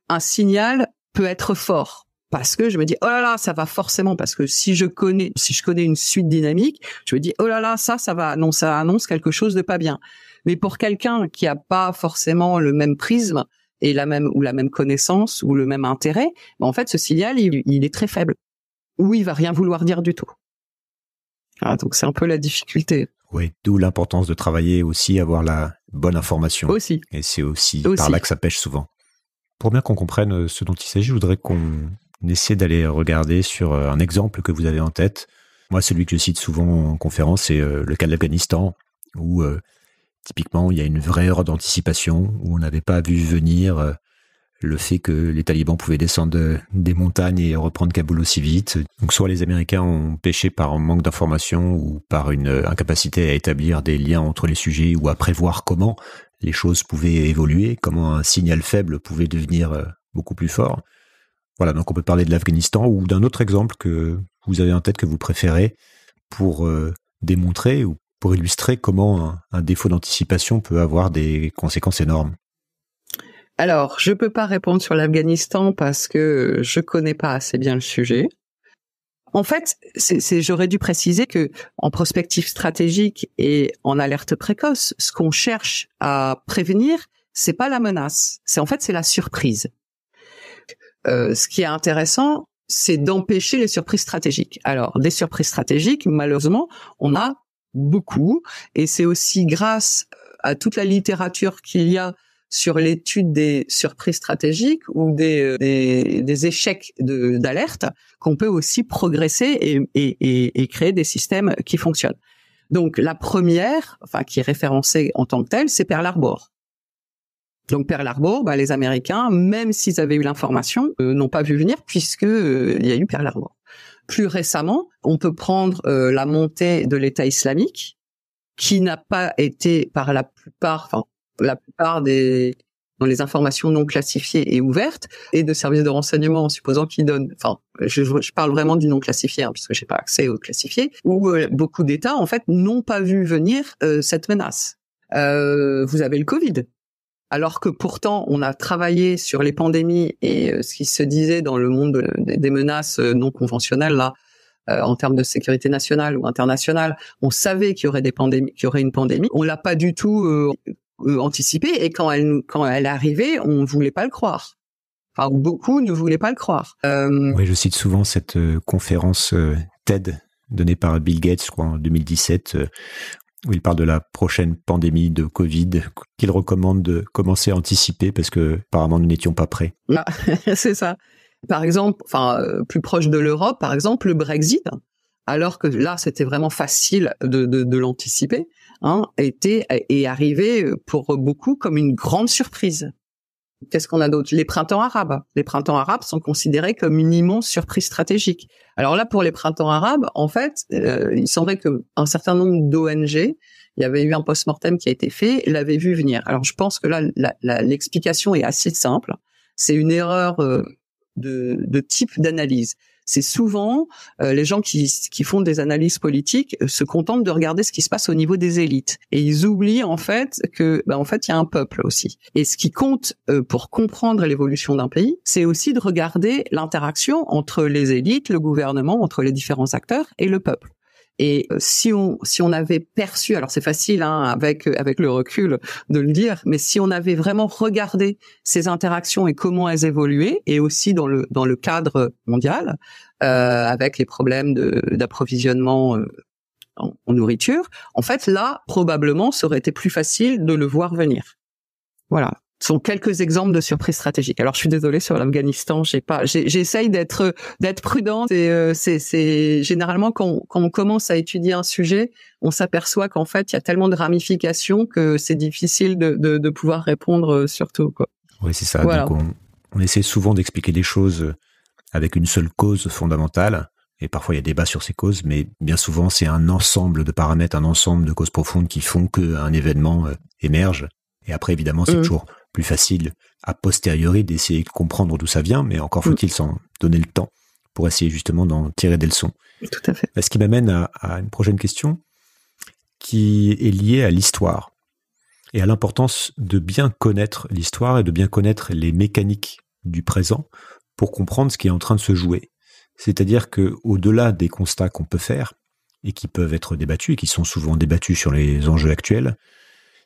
B: un signal peut être fort parce que je me dis oh là là ça va forcément parce que si je connais si je connais une suite dynamique je me dis oh là là ça ça va non ça annonce quelque chose de pas bien mais pour quelqu'un qui a pas forcément le même prisme et la même ou la même connaissance ou le même intérêt ben, en fait ce signal il, est très faible ou il va rien vouloir dire du tout
A: ah, donc c'est un peu la difficulté oui, d'où l'importance de travailler aussi, avoir la bonne information. Aussi. Et c'est aussi, aussi. par là que ça pêche souvent. Pour bien qu'on comprenne euh, ce dont il s'agit, je voudrais qu'on d'essayer d'aller regarder sur euh, un exemple que vous avez en tête. Moi, celui que je cite souvent en conférence, c'est euh, le cas de l'Afghanistan, où euh, typiquement, il y a une vraie erreur d'anticipation, où on n'avait pas vu venir le fait que les talibans pouvaient descendre des montagnes et reprendre Kaboul aussi vite. Donc soit les Américains ont pêché par un manque d'information ou par une incapacité à établir des liens entre les sujets ou à prévoir comment les choses pouvaient évoluer, comment un signal faible pouvait devenir beaucoup plus fort. Voilà, donc on peut parler de l'Afghanistan ou d'un autre exemple que vous avez en tête que vous préférez pour euh, démontrer ou pour illustrer comment un, défaut d'anticipation peut avoir des conséquences énormes.
B: Alors, je ne peux pas répondre sur l'Afghanistan parce que je ne connais pas assez bien le sujet. En fait, j'aurais dû préciser que en prospective stratégique et en alerte précoce, ce qu'on cherche à prévenir, c'est pas la menace, c'est en fait c'est la surprise. Euh, ce qui est intéressant, c'est d'empêcher les surprises stratégiques. Alors, des surprises stratégiques, malheureusement, on a beaucoup, et c'est aussi grâce euh, à toute la littérature qu'il y a sur l'étude des surprises stratégiques ou des, euh, échecs d'alerte qu'on peut aussi progresser et, créer des systèmes qui fonctionnent. Donc la première, enfin qui est référencée en tant que telle, c'est Pearl Harbor. Donc Pearl Harbor, bah, les Américains, même s'ils avaient eu l'information, euh, n'ont pas vu venir puisque euh, il y a eu Pearl Harbor. Plus récemment, on peut prendre euh, la montée de l'État islamique, qui n'a pas été par la plupart, enfin la plupart des dans les informations non classifiées et ouvertes et de services de renseignement en supposant qu'ils donnent, enfin je, parle vraiment du non classifié hein, puisque je n'ai pas accès au classifié, où beaucoup d'États en fait n'ont pas vu venir cette menace. vous avez le Covid alors que pourtant on a travaillé sur les pandémies et euh, ce qui se disait dans le monde des menaces euh, non conventionnelles là, euh, en termes de sécurité nationale ou internationale. On savait qu'il y aurait des pandémies, qu'il aurait une pandémie. On l'a pas du tout anticipé et quand elle quand elle est arrivée, on voulait pas le croire. Enfin, beaucoup ne voulaient pas le croire.
A: Oui, je cite souvent cette conférence TED donnée par Bill Gates, je en 2017, où il parle de la prochaine pandémie de Covid qu'il recommande de commencer à anticiper parce que apparemment nous n'étions pas prêts.
B: Ah, c'est ça. Par exemple, enfin euh, plus proche de l'Europe, par exemple le Brexit, alors que là c'était vraiment facile de, l'anticiper, hein, est arrivé pour beaucoup comme une grande surprise. Qu'est-ce qu'on a d'autre Les printemps arabes. Les printemps arabes sont considérés comme une immense surprise stratégique. Alors là, pour les printemps arabes, en fait, euh, il semblait qu'un certain nombre d'ONG, il y avait eu un post-mortem qui a été fait, l'avait vu venir. Alors je pense que là, l'explication est assez simple. C'est une erreur euh, de, type d'analyse c'est souvent euh, les gens qui, font des analyses politiques euh, se contentent de regarder ce qui se passe au niveau des élites et ils oublient en fait que bah, en fait il y a un peuple aussi et ce qui compte euh, pour comprendre l'évolution d'un pays c'est aussi de regarder l'interaction entre les élites le gouvernement entre les différents acteurs et le peuple et euh, si on si on avait perçu, alors c'est facile hein, avec euh, avec le recul de le dire, mais si on avait vraiment regardé ces interactions et comment elles évoluaient, et aussi dans le dans le cadre mondial, euh, avec les problèmes d'approvisionnement euh, en, en nourriture, en fait là probablement ça aurait été plus facile de le voir venir. Voilà sont quelques exemples de surprises stratégiques. Alors je suis désolée sur l'Afghanistan, j'ai pas, j'essaye d'être euh, d'être prudente et euh, c'est généralement quand, quand on commence à étudier un sujet, on s'aperçoit qu'en fait il y a tellement de ramifications que c'est difficile de, de, pouvoir répondre euh, surtout quoi.
A: Oui c'est ça. Donc on, on essaie souvent d'expliquer des choses avec une seule cause fondamentale et parfois il y a débat sur ces causes, mais bien souvent c'est un ensemble de paramètres, un ensemble de causes profondes qui font qu'un événement émerge. Et après, évidemment, c'est mmh. toujours plus facile a posteriori d'essayer de comprendre d'où ça vient, mais encore faut-il mm. s'en donner le temps pour essayer justement d'en tirer des leçons. Tout à fait. Ce qui m'amène à, une prochaine question qui est liée à l'histoire et à l'importance de bien connaître l'histoire et de bien connaître les mécaniques du présent pour comprendre ce qui est en train de se jouer. C'est-à-dire que au-delà des constats qu'on peut faire et qui peuvent être débattus et qui sont souvent débattus sur les enjeux actuels,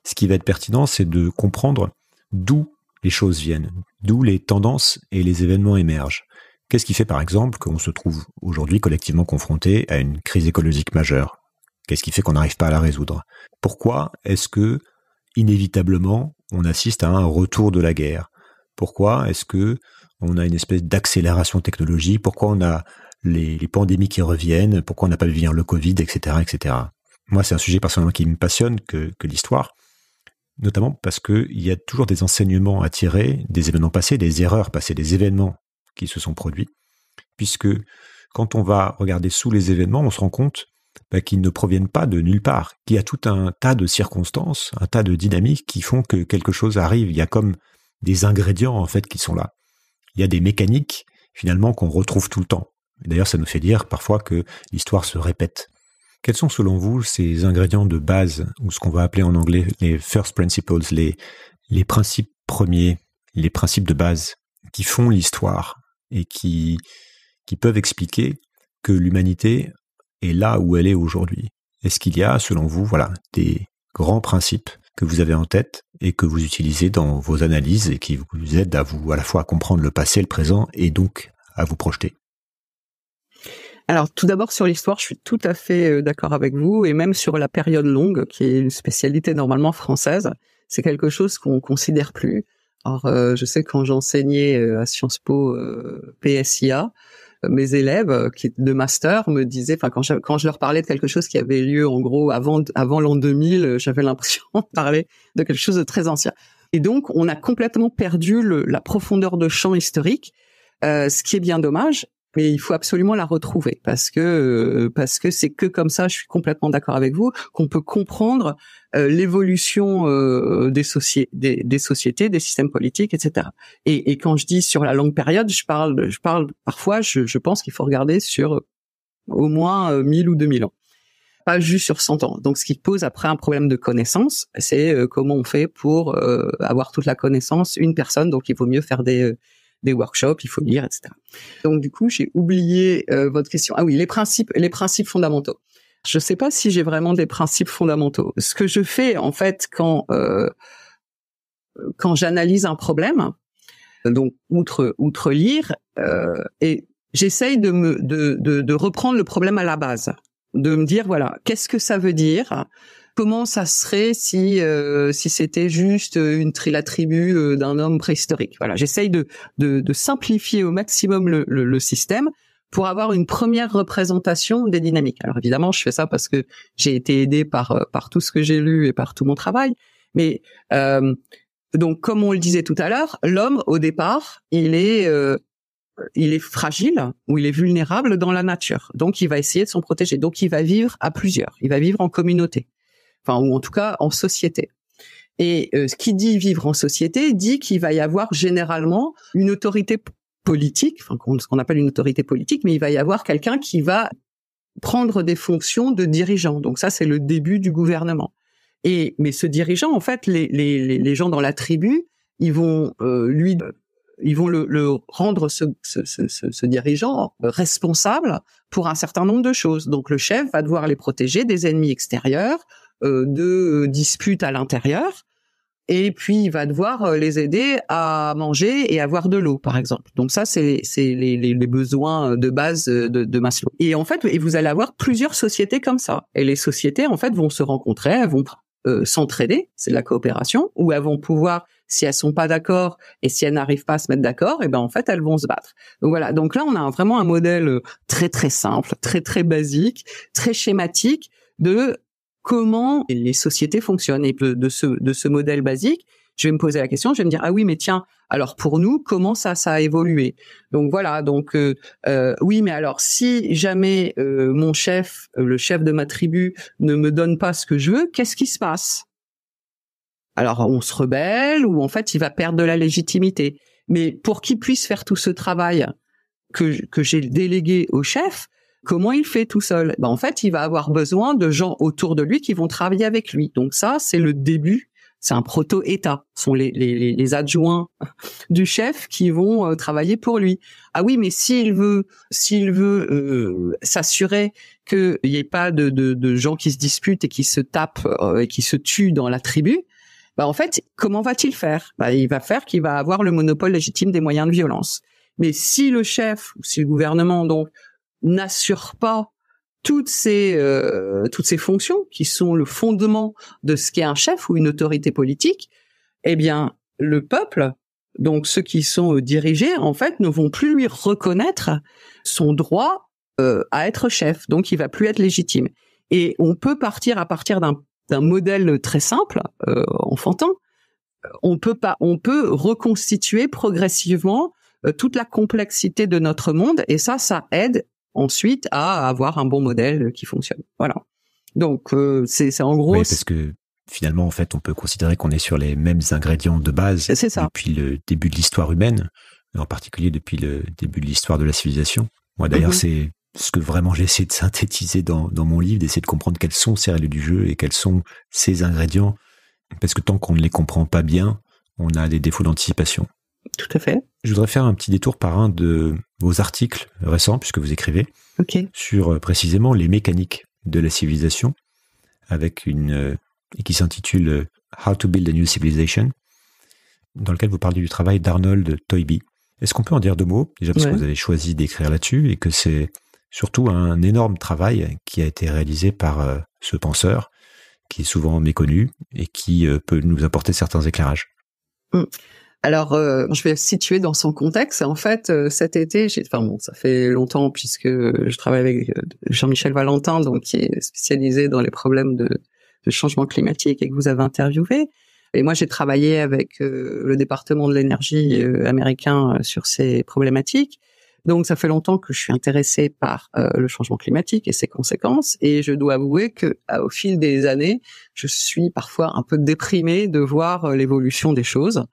A: ce qui va être pertinent, c'est de comprendre d'où les choses viennent, d'où les tendances et les événements émergent. Qu'est-ce qui fait par exemple qu'on se trouve aujourd'hui collectivement confronté à une crise écologique majeure Qu'est-ce qui fait qu'on n'arrive pas à la résoudre Pourquoi est-ce que inévitablement on assiste à un retour de la guerre Pourquoi est-ce que on a une espèce d'accélération technologique Pourquoi on a les, pandémies qui reviennent Pourquoi on n'a pas vu venir le Covid, etc., etc. Moi, c'est un sujet personnellement qui me passionne que l'histoire notamment parce qu'il y a toujours des enseignements à tirer des événements passés, des erreurs passées, des événements qui se sont produits, puisque quand on va regarder sous les événements, on se rend compte bah, qu'ils ne proviennent pas de nulle part, qu'il y a tout un tas de circonstances, un tas de dynamiques qui font que quelque chose arrive. Il y a comme des ingrédients en fait qui sont là. Il y a des mécaniques finalement qu'on retrouve tout le temps. D'ailleurs, ça nous fait dire parfois que l'histoire se répète. Quels sont selon vous ces ingrédients de base, ou ce qu'on va appeler en anglais les first principles, les, les principes premiers, les principes de base qui font l'histoire et qui, qui peuvent expliquer que l'humanité est là où elle est aujourd'hui Est-ce qu'il y a, selon vous, voilà, des grands principes que vous avez en tête et que vous utilisez dans vos analyses et qui vous aident à vous à la fois à comprendre le passé, le présent et donc à vous projeter
B: alors tout d'abord sur l'histoire, je suis tout à fait euh, d'accord avec vous, et même sur la période longue, qui est une spécialité normalement française, c'est quelque chose qu'on considère plus. Alors euh, je sais quand j'enseignais euh, à Sciences Po PSIA, mes élèves qui de master me disaient, enfin quand je, leur parlais de quelque chose qui avait lieu en gros avant avant l'an 2000, j'avais l'impression de parler de quelque chose de très ancien. Et donc on a complètement perdu la profondeur de champ historique, ce qui est bien dommage mais il faut absolument la retrouver parce que euh, parce que c'est que comme ça, je suis complètement d'accord avec vous, qu'on peut comprendre euh, l'évolution euh, des, des, sociétés, des systèmes politiques, etc. Et, quand je dis sur la longue période, je parle, je parle parfois, je, je pense qu'il faut regarder sur au moins 1000 ou 2000 ans pas juste sur 100 ans. Donc, ce qui pose après un problème de connaissance, c'est comment on fait pour avoir toute la connaissance une personne. Donc, il vaut mieux faire des, des workshops, il faut lire, etc. Donc du coup, j'ai oublié euh, votre question. Ah oui, les principes, les principes fondamentaux. Je ne sais pas si j'ai vraiment des principes fondamentaux. Ce que je fais en fait quand euh, quand j'analyse un problème, donc outre outre lire, euh, et j'essaye de me de, de reprendre le problème à la base, de me dire voilà qu'est-ce que ça veut dire comment ça serait si euh, si c'était juste euh, une la tribu euh, d'un homme préhistorique. Voilà, j'essaye de, de, simplifier au maximum le, le, système pour avoir une première représentation des dynamiques. Alors évidemment, je fais ça parce que j'ai été aidé par par tout ce que j'ai lu et par tout mon travail, mais donc comme on le disait tout à l'heure, l'homme au départ, il est il est fragile ou il est vulnérable dans la nature. Donc, il va essayer de s'en protéger. Donc, il va vivre à plusieurs. Il va vivre en communauté enfin ou en tout cas en société. Et euh, ce qui dit vivre en société dit qu'il va y avoir généralement une autorité politique, enfin ce qu'on appelle une autorité politique, mais il va y avoir quelqu'un qui va prendre des fonctions de dirigeant. Donc ça, c'est le début du gouvernement. Et mais ce dirigeant, en fait, les, gens dans la tribu, ils vont euh, lui, euh, ils vont le, rendre ce, dirigeant responsable pour un certain nombre de choses. Donc le chef va devoir les protéger des ennemis extérieurs, euh, de euh, disputes à l'intérieur. Et puis, il va devoir euh, les aider à manger et avoir de l'eau, par exemple. Donc ça, c'est les, les, les, besoins de base de, de, Maslow. Et en fait, et vous allez avoir plusieurs sociétés comme ça. Et les sociétés, en fait, vont se rencontrer, elles vont s'entraider, c'est de la coopération, ou elles vont pouvoir, si elles sont pas d'accord et si elles n'arrivent pas à se mettre d'accord, et eh ben en fait, elles vont se battre. Donc voilà. Donc là, on a vraiment un modèle très très simple, très très basique, très schématique de comment les sociétés fonctionnent. Et de ce, de ce modèle basique, je vais me poser la question, je vais me dire ah oui mais tiens alors pour nous comment ça ça a évolué donc voilà donc euh, euh, oui mais alors si jamais euh, mon chef le chef de ma tribu ne me donne pas ce que je veux qu'est-ce qui se passe alors on se rebelle ou en fait il va perdre de la légitimité mais pour qu'il puisse faire tout ce travail que que j'ai délégué au chef Comment il fait tout seul ben, En fait, il va avoir besoin de gens autour de lui qui vont travailler avec lui. Donc ça, c'est le début c'est un proto-État. Ce sont les, adjoints du chef qui vont euh, travailler pour lui. Ah oui, mais s'il veut, s'il veut euh, s'assurer qu'il n'y ait pas de, gens qui se disputent et qui se tapent euh, et qui se tuent dans la tribu, ben, en fait, comment va-t-il faire ben, Il va faire qu'il va avoir le monopole légitime des moyens de violence. Mais si le chef ou si le gouvernement donc n'assure pas toutes ces euh, toutes ces fonctions qui sont le fondement de ce qu'est un chef ou une autorité politique, eh bien le peuple, donc ceux qui sont euh, dirigés, en fait, ne vont plus lui reconnaître son droit euh, à être chef. Donc il va plus être légitime. Et on peut partir à partir d'un d'un modèle très simple, enfantin, on peut pas, on peut reconstituer progressivement toute la complexité de notre monde et ça, ça aide ensuite à avoir un bon modèle qui fonctionne. Voilà. Donc euh, c'est en gros. Oui, parce
A: que finalement en fait on peut considérer qu'on est sur les mêmes ingrédients de base depuis le début de l'histoire humaine, en particulier depuis le début de l'histoire de la civilisation. Moi d'ailleurs mm-hmm. c'est ce que vraiment j'essaie de synthétiser dans, mon livre, d'essayer de comprendre quels sont ces règles du jeu et quels sont ces ingrédients, parce que tant qu'on ne les comprend pas bien, on a des défauts d'anticipation. Tout à fait. Je voudrais faire un petit détour par un de vos articles récents, puisque vous écrivez, sur euh, précisément les mécaniques de la civilisation, avec une et euh, qui s'intitule euh, How to Build a New Civilization, dans lequel vous parlez du travail d'Arnold Toyby. Est-ce qu'on peut en dire deux mots Déjà parce que vous avez choisi d'écrire là-dessus et que c'est surtout un énorme travail qui a été réalisé par ce penseur, qui est souvent méconnu et qui peut nous apporter certains éclairages.
B: Mm. Alors, euh, je vais situer dans son contexte. En fait, euh, cet été, j'ai, enfin bon, ça fait longtemps puisque je travaille avec euh, Jean-Michel Valentin, donc qui est spécialisé dans les problèmes de, changement climatique et que vous avez interviewé. Et moi, j'ai travaillé avec le département de l'énergie américain sur ces problématiques. Donc, ça fait longtemps que je suis intéressée par le changement climatique et ses conséquences. Et je dois avouer que, au fil des années, je suis parfois un peu déprimée de voir l'évolution des choses.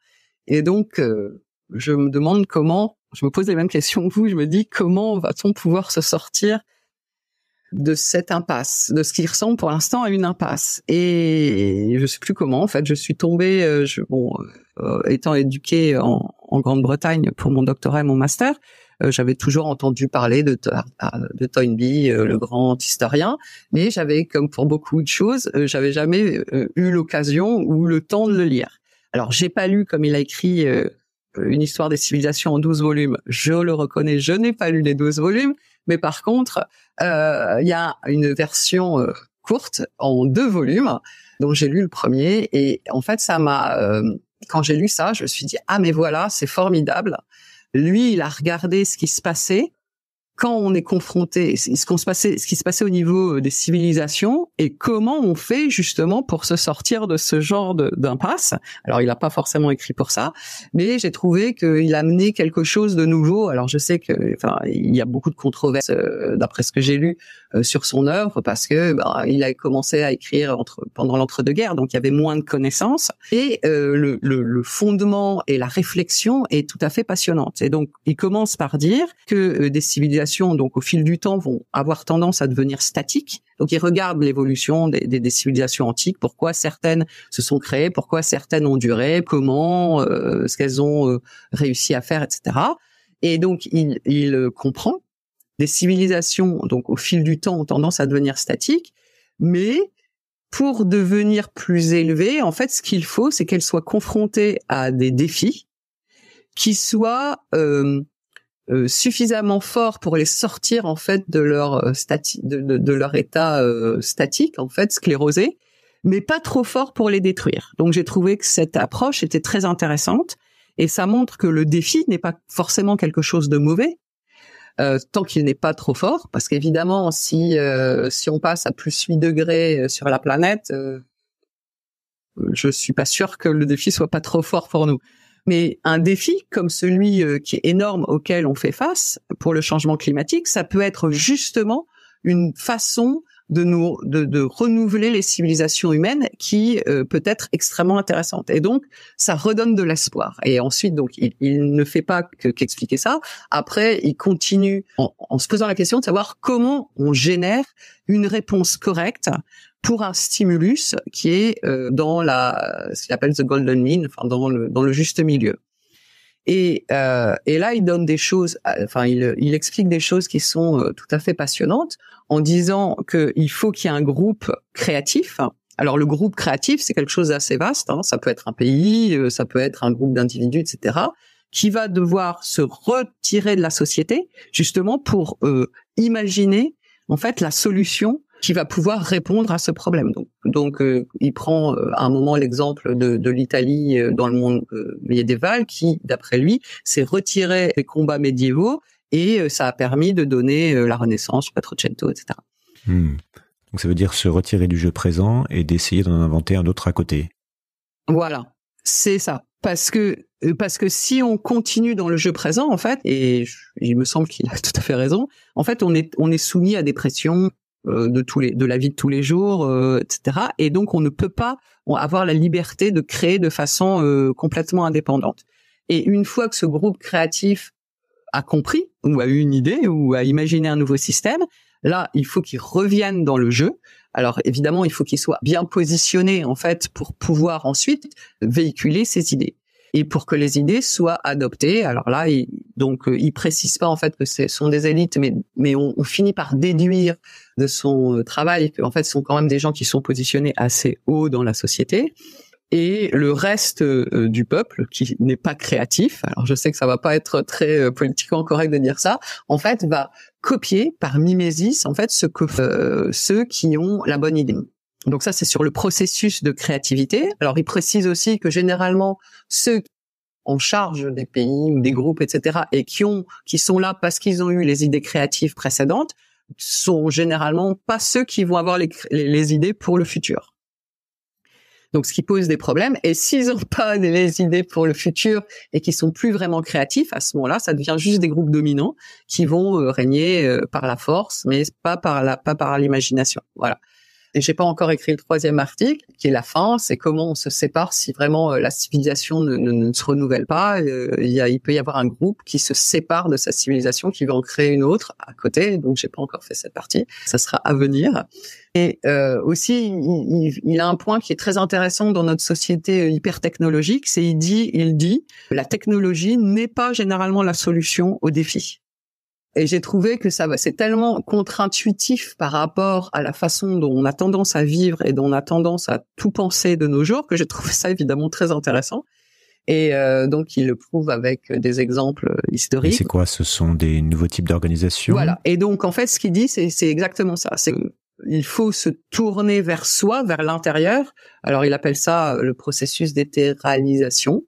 B: Et donc, euh, je me demande comment, je me pose les mêmes questions que vous, je me dis comment va-t-on pouvoir se sortir de cette impasse, de ce qui ressemble pour l'instant à une impasse. Et je sais plus comment, en fait, je suis tombée, euh, je, bon, euh, étant éduquée en, en Grande-Bretagne pour mon doctorat et mon master, j'avais toujours entendu parler de, ah, de Toynbee, le grand historien, mais j'avais, comme pour beaucoup de choses, j'avais jamais eu l'occasion ou le temps de le lire. Alors, j'ai pas lu comme il a écrit euh, une histoire des civilisations en 12 volumes. Je le reconnais, je n'ai pas lu les 12 volumes, mais par contre, euh, il y a une version euh, courte en deux volumes. Donc j'ai lu le premier et en fait ça m'a quand j'ai lu ça, je me suis dit ah mais voilà, c'est formidable. Lui, il a regardé ce qui se passait quand on est confronté, ce, qu'on se passait, ce qui se passait au niveau euh, des civilisations et comment on fait justement pour se sortir de ce genre d'impasse. Alors il n'a pas forcément écrit pour ça, mais j'ai trouvé qu'il amenait quelque chose de nouveau. Alors je sais que enfin, il y a beaucoup de controverses euh, d'après ce que j'ai lu euh, sur son œuvre parce que bah, il a commencé à écrire entre, pendant l'entre-deux-guerres, donc il y avait moins de connaissances et le, le, le, fondement et la réflexion est tout à fait passionnante. Et donc il commence par dire que des civilisations donc au fil du temps, vont avoir tendance à devenir statiques. Donc il regarde l'évolution des, civilisations antiques, pourquoi certaines se sont créées, pourquoi certaines ont duré, comment, euh, ce qu'elles ont euh, réussi à faire, etc. Et donc il, comprend des civilisations, donc au fil du temps, ont tendance à devenir statiques, mais pour devenir plus élevées, en fait, ce qu'il faut, c'est qu'elles soient confrontées à des défis qui soient euh, euh, suffisamment fort pour les sortir en fait de leur euh, de, leur état euh, statique en fait sclérosé mais pas trop fort pour les détruire. Donc j'ai trouvé que cette approche était très intéressante et ça montre que le défi n'est pas forcément quelque chose de mauvais tant qu'il n'est pas trop fort parce qu'évidemment si si on passe à plus 8 degrés sur la planète je suis pas sûr que le défi soit pas trop fort pour nous. Mais un défi comme celui euh, qui est énorme auquel on fait face pour le changement climatique, ça peut être justement une façon de nous de, renouveler les civilisations humaines qui euh, peut être extrêmement intéressante. Et donc ça redonne de l'espoir. Et ensuite donc il, ne fait pas qu'expliquer ça. Après il continue en, se posant la question de savoir comment on génère une réponse correcte pour un stimulus qui est euh, dans la ce qu'il appelle the golden mean, enfin dans le dans le juste milieu. Euh, et, là, il donne des choses, euh, enfin, il, explique des choses qui sont euh, tout à fait passionnantes en disant qu'il faut qu'il y ait un groupe créatif. Alors, le groupe créatif, c'est quelque chose d'assez vaste. Hein. Ça peut être un pays, ça peut être un groupe d'individus, etc., qui va devoir se retirer de la société justement pour imaginer en fait la solution qui va pouvoir répondre à ce problème. Donc, euh, il prend à euh, un moment l'exemple de, l'Italie euh, dans le monde médiéval qui, d'après lui, s'est retiré des combats médiévaux et ça a permis de donner la Renaissance, Quattrocento, etc.
A: Hmm. Donc ça veut dire se retirer du jeu présent et d'essayer d'en inventer un autre à côté.
B: Voilà, c'est ça. Parce que parce que si on continue dans le jeu présent, en fait, et il me semble qu'il a tout à fait raison, en fait, on est, on est soumis à des pressions euh, de tous les de la vie de tous les jours, euh, etc. Et donc on ne peut pas avoir la liberté de créer de façon euh, complètement indépendante. Et une fois que ce groupe créatif a compris ou a eu une idée ou a imaginé un nouveau système, là, il faut qu'il revienne dans le jeu. Alors évidemment, il faut qu'il soit bien positionné en fait pour pouvoir ensuite véhiculer ses idées et pour que les idées soient adoptées. Alors là, il, donc euh, il précise pas en fait que ce sont des élites, mais mais on, finit par déduire de son euh, travail que en fait ce sont quand même des gens qui sont positionnés assez haut dans la société et le reste euh, du peuple qui n'est pas créatif, alors je sais que ça va pas être très politiquement correct de dire ça, en fait va copier par mimésis en fait ce que ceux qui ont la bonne idée. Donc ça, c'est sur le processus de créativité. Alors, il précise aussi que généralement, ceux en charge des pays ou des groupes, etc., et qui ont, qui sont là parce qu'ils ont eu les idées créatives précédentes, sont généralement pas ceux qui vont avoir les, idées pour le futur. Donc, ce qui pose des problèmes. Et s'ils n'ont pas les idées pour le futur et qui sont plus vraiment créatifs, à ce moment-là, ça devient juste des groupes dominants qui vont euh, régner euh, par la force, mais pas par la, pas par l'imagination. Voilà. Et j'ai pas encore écrit le troisième article, qui est la fin, c'est comment on se sépare si vraiment euh, la civilisation ne, se renouvelle pas. Euh, il, peut y avoir un groupe qui se sépare de sa civilisation, qui va en créer une autre à côté. Donc j'ai pas encore fait cette partie. Ça sera à venir. Et euh, aussi, il, a un point qui est très intéressant dans notre société hyper technologique, c'est il dit, il dit, la technologie n'est pas généralement la solution aux défis. Et j'ai trouvé que ça, c'est tellement contre-intuitif par rapport à la façon dont on a tendance à vivre et dont on a tendance à tout penser de nos jours que j'ai trouvé ça évidemment très intéressant. Et euh, donc, il le prouve avec des exemples euh, historiques. C'est
A: quoi Ce sont des nouveaux types d'organisations Voilà.
B: Et donc, en fait, ce qu'il dit, c'est exactement ça. C'est il faut se tourner vers soi, vers l'intérieur. Alors, il appelle ça euh, le processus d'éthéralisation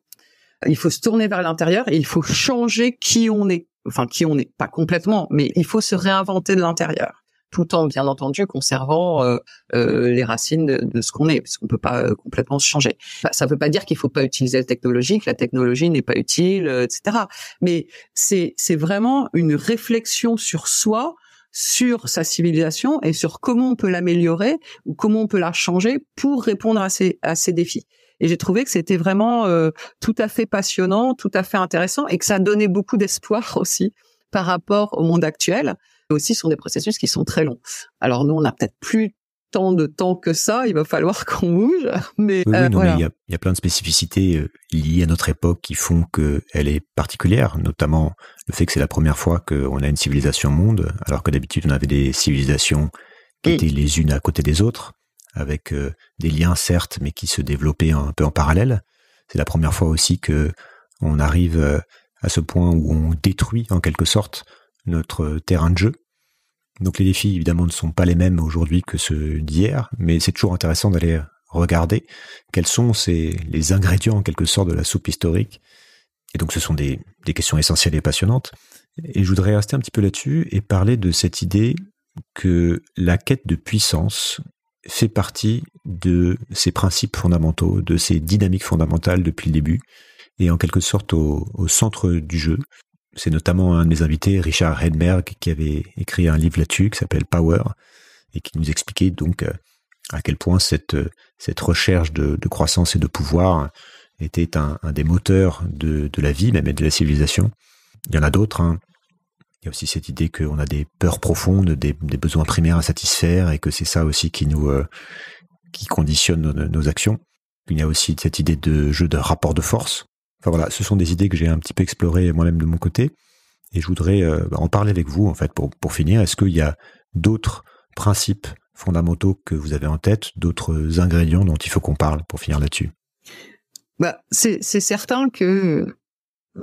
B: il faut se tourner vers l'intérieur et il faut changer qui on est. Enfin, qui on est, pas complètement, mais il faut se réinventer de l'intérieur tout en bien entendu conservant euh, euh, les racines de, ce qu'on est, parce qu'on peut pas euh, complètement se changer. Bah, ça ne veut pas dire qu'il faut pas utiliser la technologie, que la technologie n'est pas utile, etc. Mais c'est c'est vraiment une réflexion sur soi, sur sa civilisation et sur comment on peut l'améliorer ou comment on peut la changer pour répondre à ces à ces défis. Et j'ai trouvé que c'était vraiment euh, tout à fait passionnant, tout à fait intéressant et que ça donnait beaucoup d'espoir aussi par rapport au monde actuel. Et aussi sur des processus qui sont très longs. Alors nous, on n'a peut-être plus tant de temps que ça, il va falloir qu'on bouge. Mais euh, il y,
A: y, a plein de spécificités euh, liées à notre époque qui font qu'elle est particulière, notamment le fait que c'est la première fois qu'on a une civilisation monde, alors que d'habitude on avait des civilisations qui mm. étaient les unes à côté des autres avec euh, des liens certes, mais qui se développaient un peu en parallèle. C'est la première fois aussi que on arrive euh, à ce point où on détruit en quelque sorte notre euh, terrain de jeu. Donc les défis évidemment ne sont pas les mêmes aujourd'hui que ceux d'hier, mais c'est toujours intéressant d'aller regarder quels sont ces, les ingrédients en quelque sorte de la soupe historique. Et donc ce sont des, des questions essentielles et passionnantes. Et je voudrais rester un petit peu là-dessus et parler de cette idée que la quête de puissance fait partie de ces principes fondamentaux, de ces dynamiques fondamentales depuis le début, et en quelque sorte au, centre du jeu. C'est notamment un de mes invités, Richard Hedberg, qui avait écrit un livre là-dessus qui s'appelle Power, et qui nous expliquait donc euh, à quel point cette, euh, cette recherche de, croissance et de pouvoir était un, des moteurs de, la vie, même et de la civilisation. Il y en a d'autres. Hein. Il y a aussi cette idée qu'on a des peurs profondes, des, besoins primaires à satisfaire et que c'est ça aussi qui nous euh, qui conditionne nos, actions. Il y a aussi cette idée de jeu de rapport de force. Enfin voilà, ce sont des idées que j'ai un petit peu explorées moi-même de mon côté et je voudrais euh, bah, en parler avec vous en fait pour, pour finir. Est-ce qu'il y a d'autres principes fondamentaux que vous avez en tête, d'autres ingrédients dont il faut qu'on parle pour finir là-dessus
B: bah, c'est certain que euh,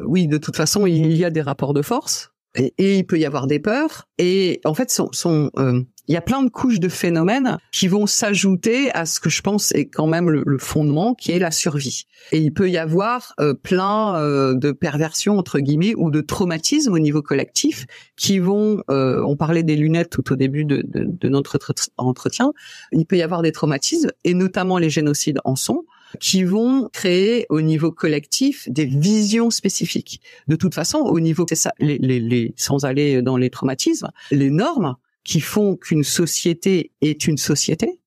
B: oui, de toute façon, il y a des rapports de force et, il peut y avoir des peurs. Et en fait, son, son euh, il y a plein de couches de phénomènes qui vont s'ajouter à ce que je pense est quand même le, fondement qui est la survie. Et il peut y avoir euh, plein euh, de perversions entre guillemets ou de traumatismes au niveau collectif qui vont. on parlait des lunettes tout au début de, de, de, notre entretien. Il peut y avoir des traumatismes et notamment les génocides en sont qui vont créer au niveau collectif des visions spécifiques. De toute façon, au niveau, c'est ça, les, les, sans aller dans les traumatismes, les normes qui font qu'une société est une société,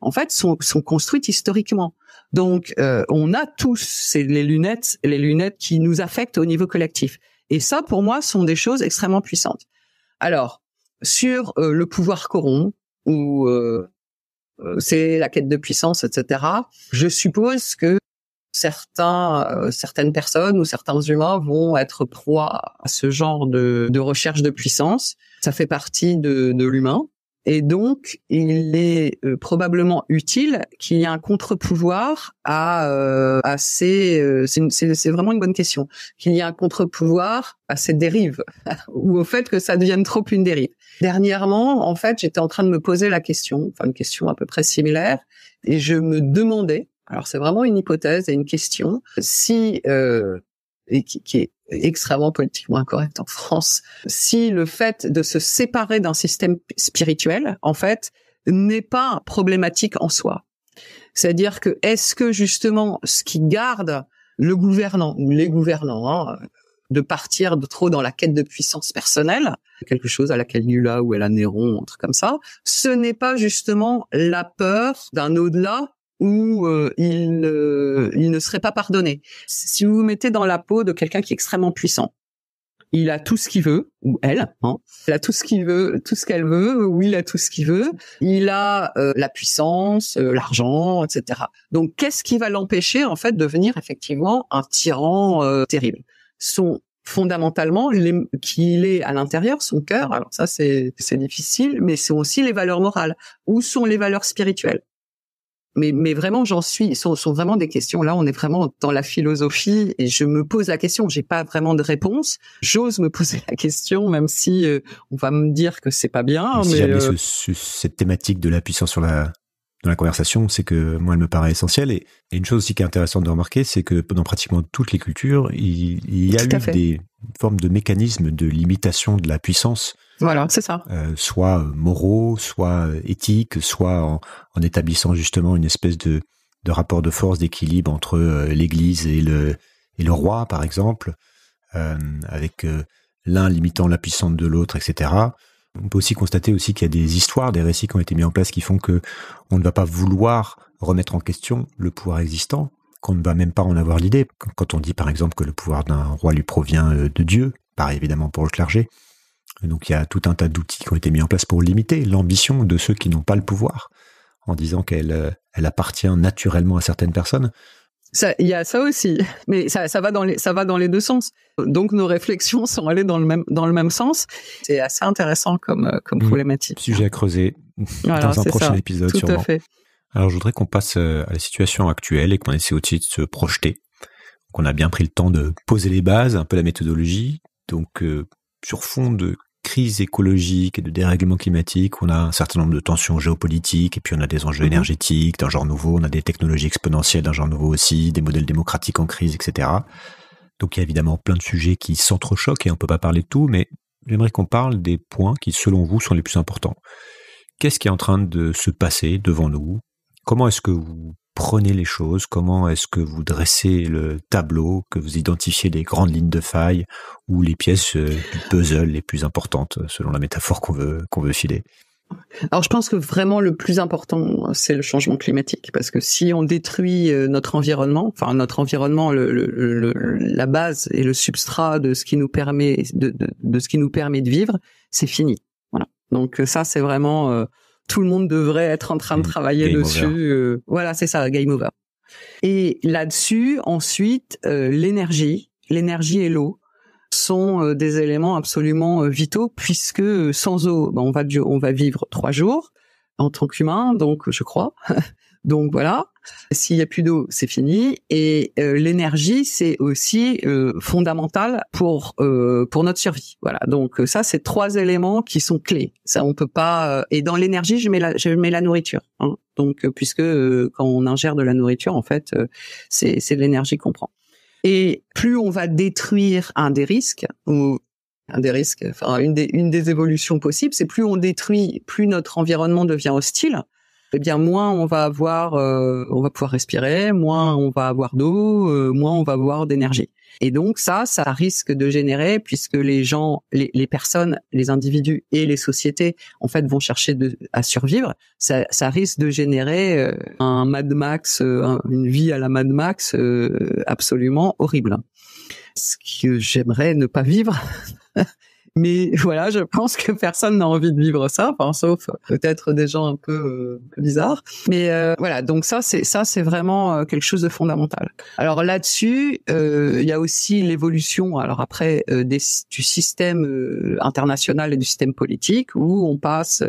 B: en fait, sont, sont construites historiquement. Donc, euh, on a tous les lunettes, les lunettes qui nous affectent au niveau collectif. Et ça, pour moi, sont des choses extrêmement puissantes. Alors, sur euh, le pouvoir corrompt ou euh, euh, c'est la quête de puissance, etc. Je suppose que certains, euh, certaines personnes ou certains humains vont être proies à ce genre de, recherche de puissance. Ça fait partie de l'humain. Et donc, il est euh, probablement utile qu'il y ait un contre-pouvoir à, euh, à ces... Euh, c'est vraiment une bonne question. Qu'il y ait un contre-pouvoir à cette dérive, ou au fait que ça devienne trop une dérive. Dernièrement, en fait, j'étais en train de me poser la question, enfin une question à peu près similaire, et je me demandais, alors c'est vraiment une hypothèse et une question, si... Euh, et qui, qui est extrêmement politiquement incorrect en France, si le fait de se séparer d'un système spirituel, en fait, n'est pas problématique en soi. C'est-à-dire que est-ce que justement ce qui garde le gouvernant ou les gouvernants hein, de partir de trop dans la quête de puissance personnelle, quelque chose à la Caligula ou à la Néron, un truc comme ça, ce n'est pas justement la peur d'un au-delà où euh, il, ne, serait pas pardonné. Si vous vous mettez dans la peau de quelqu'un qui est extrêmement puissant, il a tout ce qu'il veut, ou elle, hein, il a tout ce qu'il veut, tout ce qu'elle veut, ou il a tout ce qu'il veut, il a euh, la puissance, euh, l'argent, etc. Donc qu'est-ce qui va l'empêcher en fait de devenir effectivement un tyran terrible Son fondamentalement qu'il est à l'intérieur, son cœur, alors ça c'est difficile, mais c'est aussi les valeurs morales. Où sont les valeurs spirituelles mais, vraiment, j'en suis. Ce sont, vraiment des questions. Là, on est vraiment dans la philosophie et je me pose la question. J'ai pas vraiment de réponse. J'ose me poser la question, même si euh, on va me dire que c'est pas bien. Mais,
A: si euh, cette thématique de la puissance sur la dans la conversation, c'est que moi, elle me paraît essentielle. Et, une chose aussi qui est intéressante de remarquer, c'est que dans pratiquement toutes les cultures, il, y a eu des formes de mécanismes de limitation de la puissance
B: voilà, c'est ça. Euh,
A: soit euh, moraux, soit euh, éthiques, soit en, en, établissant justement une espèce de, de rapport de force, d'équilibre entre l'Église et le, et le roi, par exemple, avec l'un limitant la puissance de l'autre, etc. On peut aussi constater aussi qu'il y a des histoires, des récits qui ont été mis en place qui font que on ne va pas vouloir remettre en question le pouvoir existant, qu'on ne va même pas en avoir l'idée. Quand on dit par exemple que le pouvoir d'un roi lui provient de Dieu, par évidemment pour le clergé, donc il y a tout un tas d'outils qui ont été mis en place pour limiter l'ambition de ceux qui n'ont pas le pouvoir, en disant
B: qu'elle euh, elle appartient
A: naturellement à certaines personnes.
B: Il y a ça aussi, mais ça, ça, va dans les, ça va dans les deux sens. Donc nos réflexions sont allées dans le même, dans le même sens. C'est assez intéressant comme, euh,
A: comme mmh. problématique. sujet à creuser dans un prochain épisode, Alors je voudrais qu'on passe euh, à la situation actuelle et qu'on essaie aussi de se projeter. on a bien pris le temps de poser les bases, un peu la méthodologie. Donc sur fond de crise écologique et de dérèglement climatique, on a un certain nombre de tensions géopolitiques, et puis on a des enjeux mhm. énergétiques d'un genre nouveau, on a des technologies exponentielles d'un genre nouveau aussi, des modèles démocratiques en crise, etc. Donc il y a évidemment plein de sujets qui s'entrechoquent et on ne peut pas parler de tout, mais j'aimerais qu'on parle des points qui, selon vous, sont les plus importants. Qu'est-ce qui est en train de se passer devant nous Comment est-ce que vous prenez les choses, comment est-ce que vous dressez le tableau, que vous identifiez les grandes lignes de faille ou les pièces euh, du puzzle les plus importantes,
B: euh, selon la métaphore qu'on veut, qu'on veut filer. Alors je pense que vraiment le plus important, c'est le changement climatique, parce que si on détruit euh, notre environnement, enfin notre environnement, la base et le substrat de ce qui nous permet de, de ce qui nous permet de vivre, c'est fini. Voilà. Donc ça, c'est vraiment tout le monde devrait être en train de mm. travailler dessus. Euh, voilà, c'est ça, Game Over. Et là-dessus, ensuite, euh, l'énergie, l'énergie et l'eau sont euh, des éléments absolument vitaux puisque sans eau, ben, on va on va vivre trois jours en tant qu'humain, donc je crois. Donc voilà, s'il y a plus d'eau, c'est fini. Et euh, l'énergie, c'est aussi euh, fondamental pour euh, pour notre survie. Voilà. Donc ça, c'est trois éléments qui sont clés. Ça, on peut pas. et dans l'énergie, je mets la je mets la nourriture. Hein. Donc puisque quand on ingère de la nourriture, en fait, c'est c'est de l'énergie qu'on prend. Et plus on va détruire un des risques ou un des risques, enfin une des, une des évolutions possibles, c'est plus on détruit, plus notre environnement devient hostile, eh bien moins on va avoir, euh, on va pouvoir respirer, moins on va avoir d'eau, euh, moins on va avoir d'énergie. Et donc ça, ça risque de générer, puisque les gens, les, personnes, les individus et les sociétés, en fait, vont chercher à survivre, ça, risque de générer euh, un Mad Max, une vie à la Mad Max absolument horrible. Ce que j'aimerais ne pas vivre. Mais voilà, je pense que personne n'a envie de vivre ça, enfin, sauf euh, peut-être des gens un peu, euh, bizarres. Mais euh, voilà, donc ça, c'est ça, c'est vraiment quelque chose de fondamental. Alors là-dessus, il y a aussi l'évolution. Alors après, du système international et du système politique, où on passe,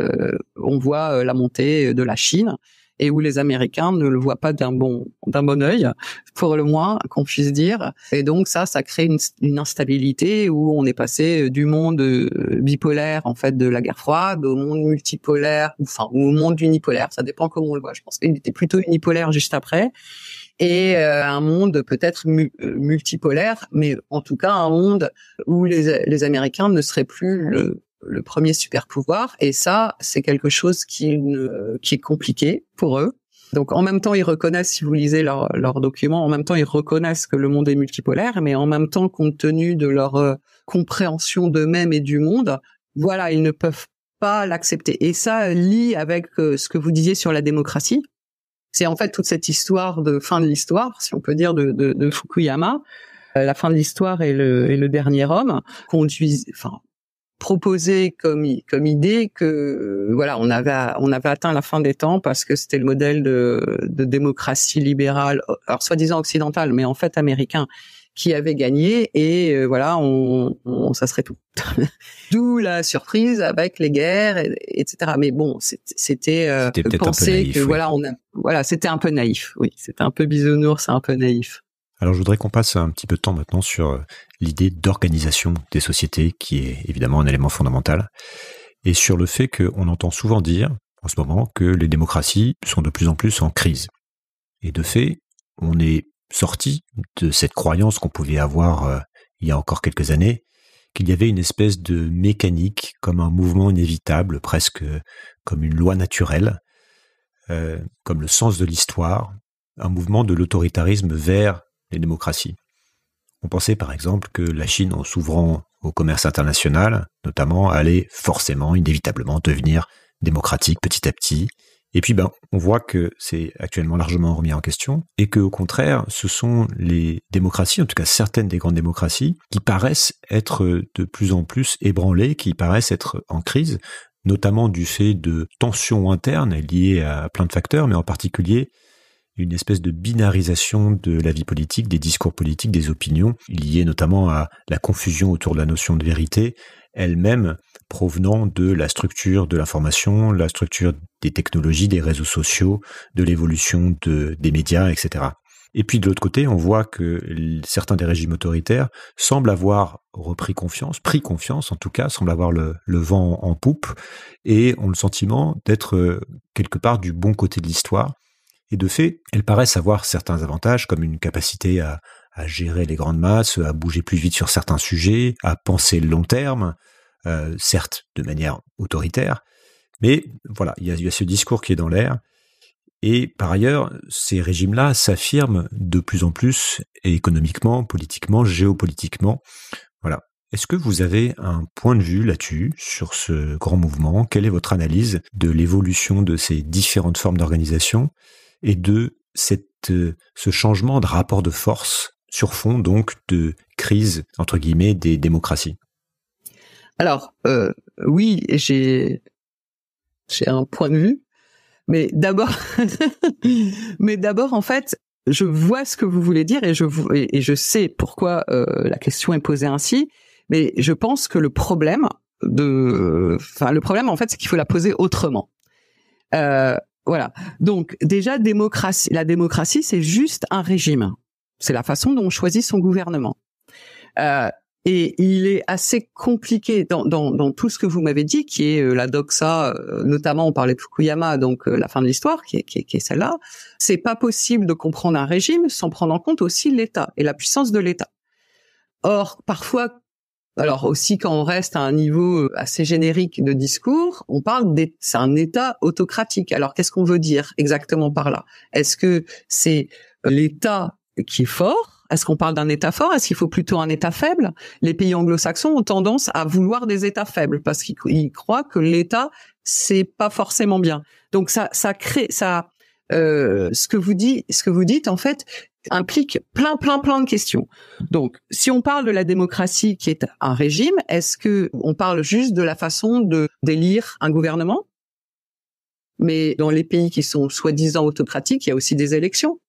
B: on voit la montée de la Chine et où les Américains ne le voient pas d'un bon d'un bon œil, pour le moins qu'on puisse dire. Et donc ça, ça crée une, une, instabilité où on est passé du monde euh, bipolaire en fait de la guerre froide au monde multipolaire, enfin au monde unipolaire. Ça dépend comment on le voit. Je pense qu'il était plutôt unipolaire juste après et euh, un monde peut-être euh, multipolaire, mais en tout cas un monde où les, les Américains ne seraient plus le, le premier super pouvoir. Et ça, c'est quelque chose qui est, euh, qui est compliqué pour eux. Donc en même temps, ils reconnaissent, si vous lisez leurs leur documents, en même temps, ils reconnaissent que le monde est multipolaire, mais en même temps, compte tenu de leur euh, compréhension d'eux-mêmes et du monde, voilà, ils ne peuvent pas l'accepter. Et ça lie avec euh, ce que vous disiez sur la démocratie. C'est en fait toute cette histoire de fin de l'histoire, si on peut dire, de, de, Fukuyama, la fin de l'histoire et le, et le dernier homme conduisent, enfin proposé comme comme idée que euh, voilà on avait on avait atteint la fin des temps parce que c'était le modèle de, démocratie libérale alors soi-disant occidentale mais en fait américain qui avait gagné et euh, voilà on, ça serait tout d'où la surprise avec les guerres etc mais bon c'était euh, penser que voilà on voilà c'était un peu naïf oui c'était un peu bisounours c'est un peu naïf alors je voudrais qu'on passe un petit
A: peu de temps maintenant sur euh, l'idée d'organisation des sociétés, qui est évidemment un élément fondamental, et sur le fait qu'on entend souvent dire en ce moment que les démocraties sont de plus en plus en crise. Et de fait, on est sorti de cette croyance qu'on pouvait avoir euh, il y a encore quelques années, qu'il y avait une espèce de mécanique, comme un mouvement inévitable, presque euh, comme une loi naturelle, comme le sens de l'histoire, un mouvement de l'autoritarisme vers les démocraties. On pensait par exemple que la Chine, en s'ouvrant au commerce international, notamment, allait forcément, inévitablement devenir démocratique petit à petit. Et puis, ben, on voit que c'est actuellement largement remis en question et que, au contraire, ce sont les démocraties, en tout cas certaines des grandes démocraties, qui paraissent être de plus en plus ébranlées, qui paraissent être en crise, notamment du fait de tensions internes liées à plein de facteurs, mais en particulier une espèce de binarisation de la vie politique, des discours politiques, des opinions, liées notamment à la confusion autour de la notion de vérité, elle-même provenant de la structure de l'information, la structure des technologies, des réseaux sociaux, de l'évolution des médias, etc. Et puis de l'autre côté, on voit que certains des régimes autoritaires semblent avoir repris confiance, pris confiance en tout cas, semblent avoir le vent en poupe et ont le sentiment d'être euh, quelque part du bon côté de l'histoire et de fait, elles paraissent avoir certains avantages comme une capacité à, gérer les grandes masses, à bouger plus vite sur certains sujets, à penser long terme, euh, certes de manière autoritaire, mais voilà, il y, y, a ce discours qui est dans l'air. Et par ailleurs, ces régimes-là s'affirment de plus en plus économiquement, politiquement, géopolitiquement. Voilà. Est-ce que vous avez un point de vue là-dessus, sur ce grand mouvement Quelle est votre analyse de l'évolution de ces différentes formes d'organisation et de cette, euh, ce changement de rapport de force sur fond donc de crise entre guillemets des démocraties
B: Alors euh, oui, j'ai j'ai un point de vue, mais d'abord mais d'abord en fait je vois ce que vous voulez dire et je et je sais pourquoi euh, la question est posée ainsi, mais je pense que le problème de enfin le problème en fait c'est qu'il faut la poser autrement. Euh, voilà. Donc déjà, La démocratie, c'est juste un régime. C'est la façon dont on choisit son gouvernement. Euh, et il est assez compliqué dans, tout ce que vous m'avez dit, qui est euh, la doxa, euh, notamment on parlait de Fukuyama, donc la fin de l'histoire, qui est, qui qui est celle-là. C'est pas possible de comprendre un régime sans prendre en compte aussi l'État et la puissance de l'État. Or, parfois, alors aussi, quand on reste à un niveau euh, assez générique de discours, on parle des, c'est un État autocratique. Alors qu'est-ce qu'on veut dire exactement par là Est-ce que c'est euh, l'État qui est fort Est-ce qu'on parle d'un État fort Est-ce qu'il faut plutôt un État faible Les pays anglo-saxons ont tendance à vouloir des États faibles parce qu'ils croient que l'État c'est pas forcément bien. Donc ça, ça crée, ça, euh, ce que vous ce que vous dites en fait, implique plein, plein, plein de questions. Donc, si on parle de la démocratie qui est un régime, est-ce que on parle juste de la façon de d'élire un gouvernement Mais dans les pays qui sont soi-disant autocratiques, il y a aussi des élections.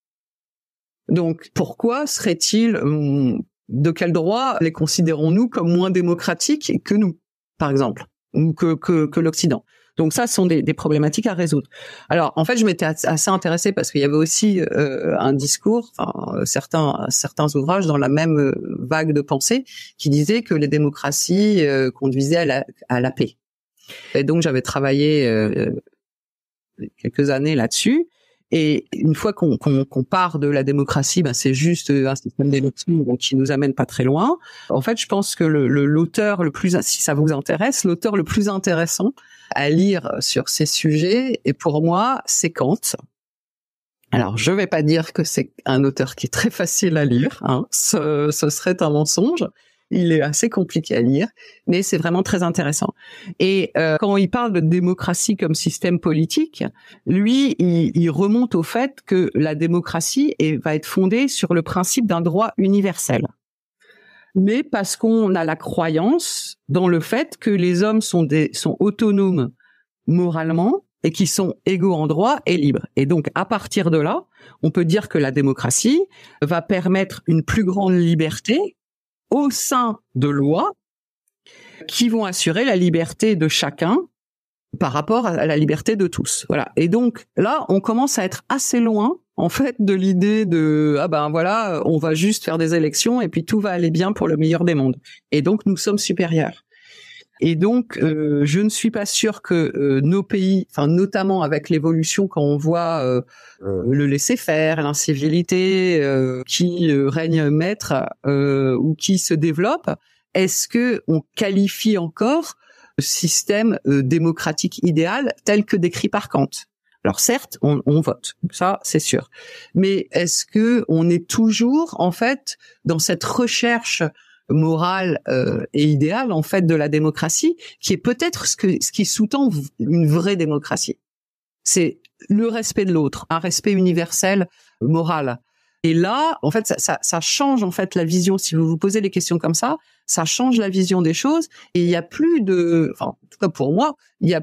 B: Donc, pourquoi serait-il hum, de quel droit les considérons-nous comme moins démocratiques que nous, par exemple, ou que l'Occident donc ça, ce sont des, des problématiques à résoudre. Alors, en fait, je m'étais assez intéressée parce qu'il y avait aussi euh, un discours, enfin, euh, certains certains ouvrages dans la même euh, vague de pensée qui disaient que les démocraties conduisaient à la, à la paix. Et donc, j'avais travaillé quelques années là-dessus. Et une fois qu'on part de la démocratie, ben, c'est juste euh, un système d'élection qui nous amène pas très loin. En fait, je pense que l'auteur le, le plus, si ça vous intéresse, l'auteur le plus intéressant à lire sur ces sujets, et pour moi, c'est Kant. Alors, je vais pas dire que c'est un auteur qui est très facile à lire, hein. ce, ce, serait un mensonge, il est assez compliqué à lire, mais c'est vraiment très intéressant. Et euh, quand il parle de démocratie comme système politique, lui, il, remonte au fait que la démocratie est, va être fondée sur le principe d'un droit universel. Mais parce qu'on a la croyance dans le fait que les hommes sont, des, sont autonomes moralement et qui sont égaux en droit et libres. Et donc, à partir de là, on peut dire que la démocratie va permettre une plus grande liberté au sein de lois qui vont assurer la liberté de chacun par rapport à la liberté de tous. Voilà. Et donc là, on commence à être assez loin en fait de l'idée de ah ben voilà, on va juste faire des élections et puis tout va aller bien pour le meilleur des mondes. Et donc nous sommes supérieurs. Et donc, euh, je ne suis pas sûr que euh, nos pays, enfin notamment avec l'évolution, quand on voit euh, le laisser-faire, l'incivilité qui règne maître ou qui se développe, est-ce que on qualifie encore le système démocratique idéal tel que décrit par Kant alors certes, on, on vote, ça c'est sûr. Mais est-ce que on est toujours en fait dans cette recherche morale euh, et idéale en fait de la démocratie, qui est peut-être ce, ce qui sous-tend une vraie démocratie. C'est le respect de l'autre, un respect universel, moral. Et là, en fait, ça, ça, change en fait la vision. Si vous vous posez les questions comme ça, ça change la vision des choses. Et il n'y a plus de, enfin, en tout cas pour moi, il y a,